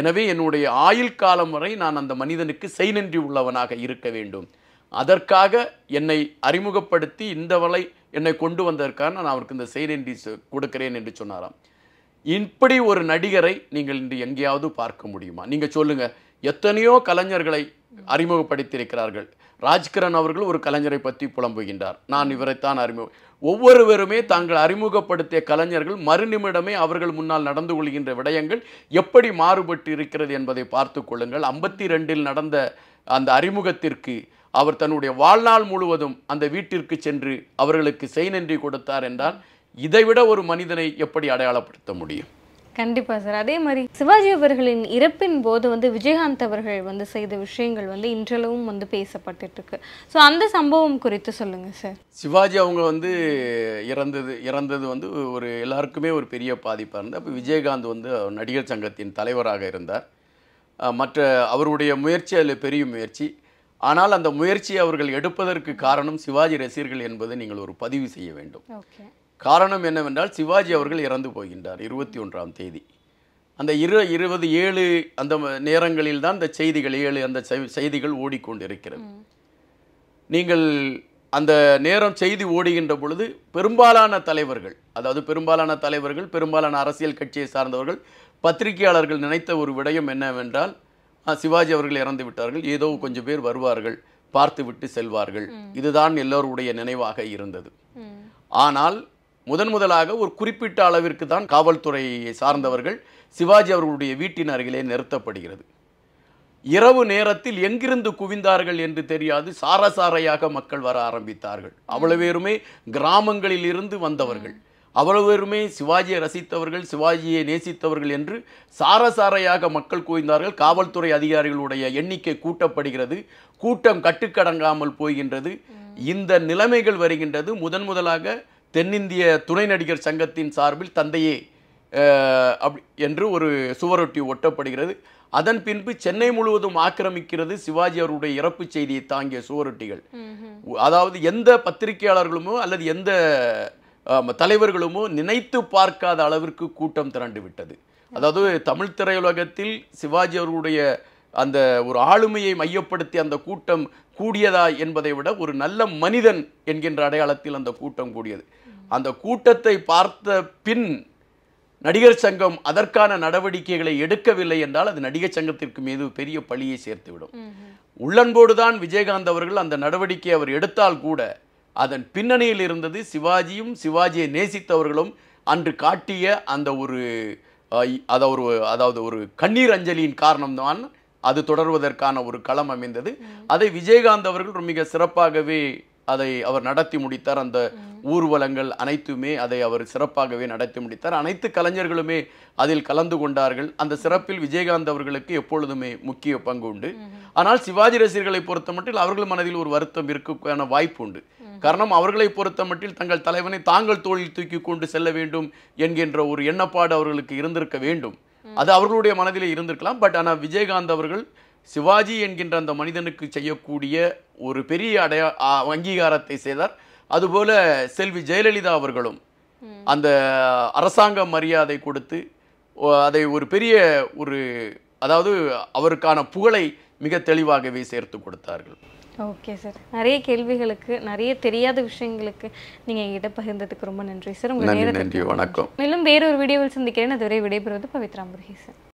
எனவே என்னுடைய ஆயுள் காலம் வரை நான் அந்த மனிதனுக்கு நன்றி உள்ளவனாக இருக்க வேண்டும் அதற்காக என்னை அறிமுகப்படுத்தி இந்த வலை என்னை கொண்டு வந்ததற்காக நான் அவருக்கு இந்த செய்தி கொடுக்கிறேன் என்று சொன்னாராம் இப்படி ஒரு நடிகரை நீங்கள் இன்று எங்கேயாவது பார்க்க முடியுமா நீங்கள் சொல்லுங்கள் எத்தனையோ கலைஞர்களை அறிமுகப்படுத்தியிருக்கிறார்கள் ராஜ்கிரண் அவர்கள் ஒரு கலைஞரை பற்றி புலம்புகின்றார் நான் இவரைத்தான் அறிமுகம் ஒவ்வொருவருமே தாங்கள் அறிமுகப்படுத்திய கலைஞர்கள் மறுநிமிடமே அவர்கள் முன்னால் நடந்து கொள்கின்ற விடயங்கள் எப்படி மாறுபட்டு இருக்கிறது என்பதை பார்த்து கொள்ளுங்கள் ஐம்பத்தி ரெண்டில் நடந்த அந்த அறிமுகத்திற்கு அவர் தன்னுடைய வாழ்நாள் முழுவதும் அந்த வீட்டிற்கு சென்று அவர்களுக்கு நன்றி கொடுத்தார் என்றால் இதைவிட ஒரு மனிதனை எப்படி அடையாளப்படுத்த முடியும் கண்டிப்பாக சார் அதே மாதிரி சிவாஜி அவர்களின் இறப்பின் போது வந்து விஜயகாந்த் அவர்கள் வந்து செய்த விஷயங்கள் வந்து இன்றளவும் வந்து பேசப்பட்டு இருக்கு ஸோ அந்த சம்பவம் குறித்து சொல்லுங்கள் சார் சிவாஜி அவங்க வந்து இறந்தது இறந்தது வந்து ஒரு எல்லாருக்குமே ஒரு பெரிய பாதிப்பாக இருந்தது அப்போ விஜயகாந்த் வந்து நடிகர் சங்கத்தின் தலைவராக இருந்தார் மற்ற அவருடைய முயற்சி அதில் பெரிய முயற்சி ஆனால் அந்த முயற்சியை அவர்கள் எடுப்பதற்கு காரணம் சிவாஜி ரசிகர்கள் என்பதை நீங்கள் ஒரு பதிவு செய்ய வேண்டும் காரணம் என்னவென்றால் சிவாஜி அவர்கள் இறந்து போகின்றார் இருபத்தி ஒன்றாம் தேதி அந்த இரு இருபது ஏழு அந்த நேரங்களில் தான் இந்த செய்திகள் ஏழு அந்த செய்திகள் ஓடிக்கொண்டிருக்கிறது நீங்கள் அந்த நேரம் செய்தி ஓடுகின்ற பொழுது பெரும்பாலான தலைவர்கள் அதாவது பெரும்பாலான தலைவர்கள் பெரும்பாலான அரசியல் கட்சியை சார்ந்தவர்கள் பத்திரிகையாளர்கள் நினைத்த ஒரு விடயம் என்னவென்றால் சிவாஜி அவர்கள் இறந்து விட்டார்கள் ஏதோ கொஞ்சம் பேர் வருவார்கள் பார்த்து விட்டு செல்வார்கள் இதுதான் எல்லோருடைய நினைவாக இருந்தது ஆனால் முதன் முதலாக ஒரு குறிப்பிட்ட அளவிற்கு தான் காவல்துறையை சார்ந்தவர்கள் சிவாஜி அவர்களுடைய வீட்டின் அருகிலே நிறுத்தப்படுகிறது இரவு நேரத்தில் எங்கிருந்து குவிந்தார்கள் என்று தெரியாது சாரசாரையாக மக்கள் வர ஆரம்பித்தார்கள் அவ்வளவு பேருமே கிராமங்களில் இருந்து வந்தவர்கள் அவ்வளவுமே சிவாஜியை ரசித்தவர்கள் சிவாஜியை நேசித்தவர்கள் என்று சாரசாரையாக மக்கள் குவிந்தார்கள் காவல்துறை அதிகாரிகளுடைய எண்ணிக்கை கூட்டப்படுகிறது கூட்டம் கட்டுக்கடங்காமல் போகின்றது இந்த நிலைமைகள் வருகின்றது முதன் முதலாக தென்னிந்திய துணை நடிகர் சங்கத்தின் சார்பில் தந்தையே அப் என்று ஒரு சுவரொட்டி ஒட்டப்படுகிறது அதன் பின்பு சென்னை முழுவதும் ஆக்கிரமிக்கிறது சிவாஜி அவருடைய இறப்பு செய்தியை தாங்கிய சுவரொட்டிகள் அதாவது எந்த பத்திரிகையாளர்களுமோ அல்லது எந்த தலைவர்களுமோ நினைத்து பார்க்காத அளவிற்கு கூட்டம் திரண்டு விட்டது அதாவது தமிழ் திரையுலகத்தில் சிவாஜி அவர்களுடைய அந்த ஒரு ஆளுமையை மையப்படுத்தி அந்த கூட்டம் கூடியதா என்பதை விட ஒரு நல்ல மனிதன் என்கின்ற அடையாளத்தில் அந்த கூட்டம் கூடியது அந்த கூட்டத்தை பார்த்த பின் நடிகர் சங்கம் அதற்கான நடவடிக்கைகளை எடுக்கவில்லை என்றால் அது நடிகர் சங்கத்திற்கு மீது பெரிய பழியை சேர்த்துவிடும் உள்ளன்போடுதான் விஜயகாந்த் அவர்கள் அந்த நடவடிக்கையை அவர் எடுத்தால் கூட அதன் பின்னணியில் இருந்தது சிவாஜியும் சிவாஜியை நேசித்தவர்களும் அன்று காட்டிய அந்த ஒரு அதை ஒரு அதாவது ஒரு கண்ணீர் அஞ்சலியின் காரணம்தான் அது தொடர்வதற்கான ஒரு களம் அமைந்தது அதை விஜயகாந்த் அவர்கள் மிக சிறப்பாகவே அதை அவர் நடத்தி முடித்தார் அந்த ஊர்வலங்கள் அனைத்துமே அதை அவர் சிறப்பாகவே நடத்தி முடித்தார் அனைத்து கலைஞர்களுமே அதில் கலந்து கொண்டார்கள் அந்த சிறப்பில் விஜயகாந்த் அவர்களுக்கு எப்பொழுதுமே முக்கிய பங்கு உண்டு ஆனால் சிவாஜி ரசிகர்களை பொறுத்த மட்டும் அவர்கள் மனதில் ஒரு வருத்தம் இருக்கான வாய்ப்பு உண்டு காரணம் அவர்களை பொறுத்த மட்டில் தங்கள் தலைவனை தாங்கள் தோளில் தூக்கி கொண்டு செல்ல வேண்டும் என்கின்ற ஒரு எண்ணப்பாடு அவர்களுக்கு இருந்திருக்க வேண்டும் அது அவர்களுடைய மனதிலே இருந்திருக்கலாம் பட் ஆனால் விஜயகாந்த் அவர்கள் சிவாஜி என்கின்ற அந்த மனிதனுக்கு செய்யக்கூடிய ஒரு பெரிய அடையா அங்கீகாரத்தை செய்தார் அதுபோல செல்வி ஜெயலலிதா அவர்களும் அந்த அரசாங்க மரியாதை கொடுத்து அதை ஒரு பெரிய ஒரு அதாவது அவருக்கான புகழை மிக தெளிவாகவே சேர்த்து கொடுத்தார்கள் ஓகே சார் நிறைய கேள்விகளுக்கு நிறைய தெரியாத விஷயங்களுக்கு நீங்கள் எங்கிட்ட பகிர்ந்ததுக்கு ரொம்ப நன்றி சார் உங்களுக்கு நன்றி வணக்கம் மேலும் வேறொரு வீடியோவில் சந்திக்கிறேன் அதுவரை விடைபெறுவது பவித்ரா முருகேசன்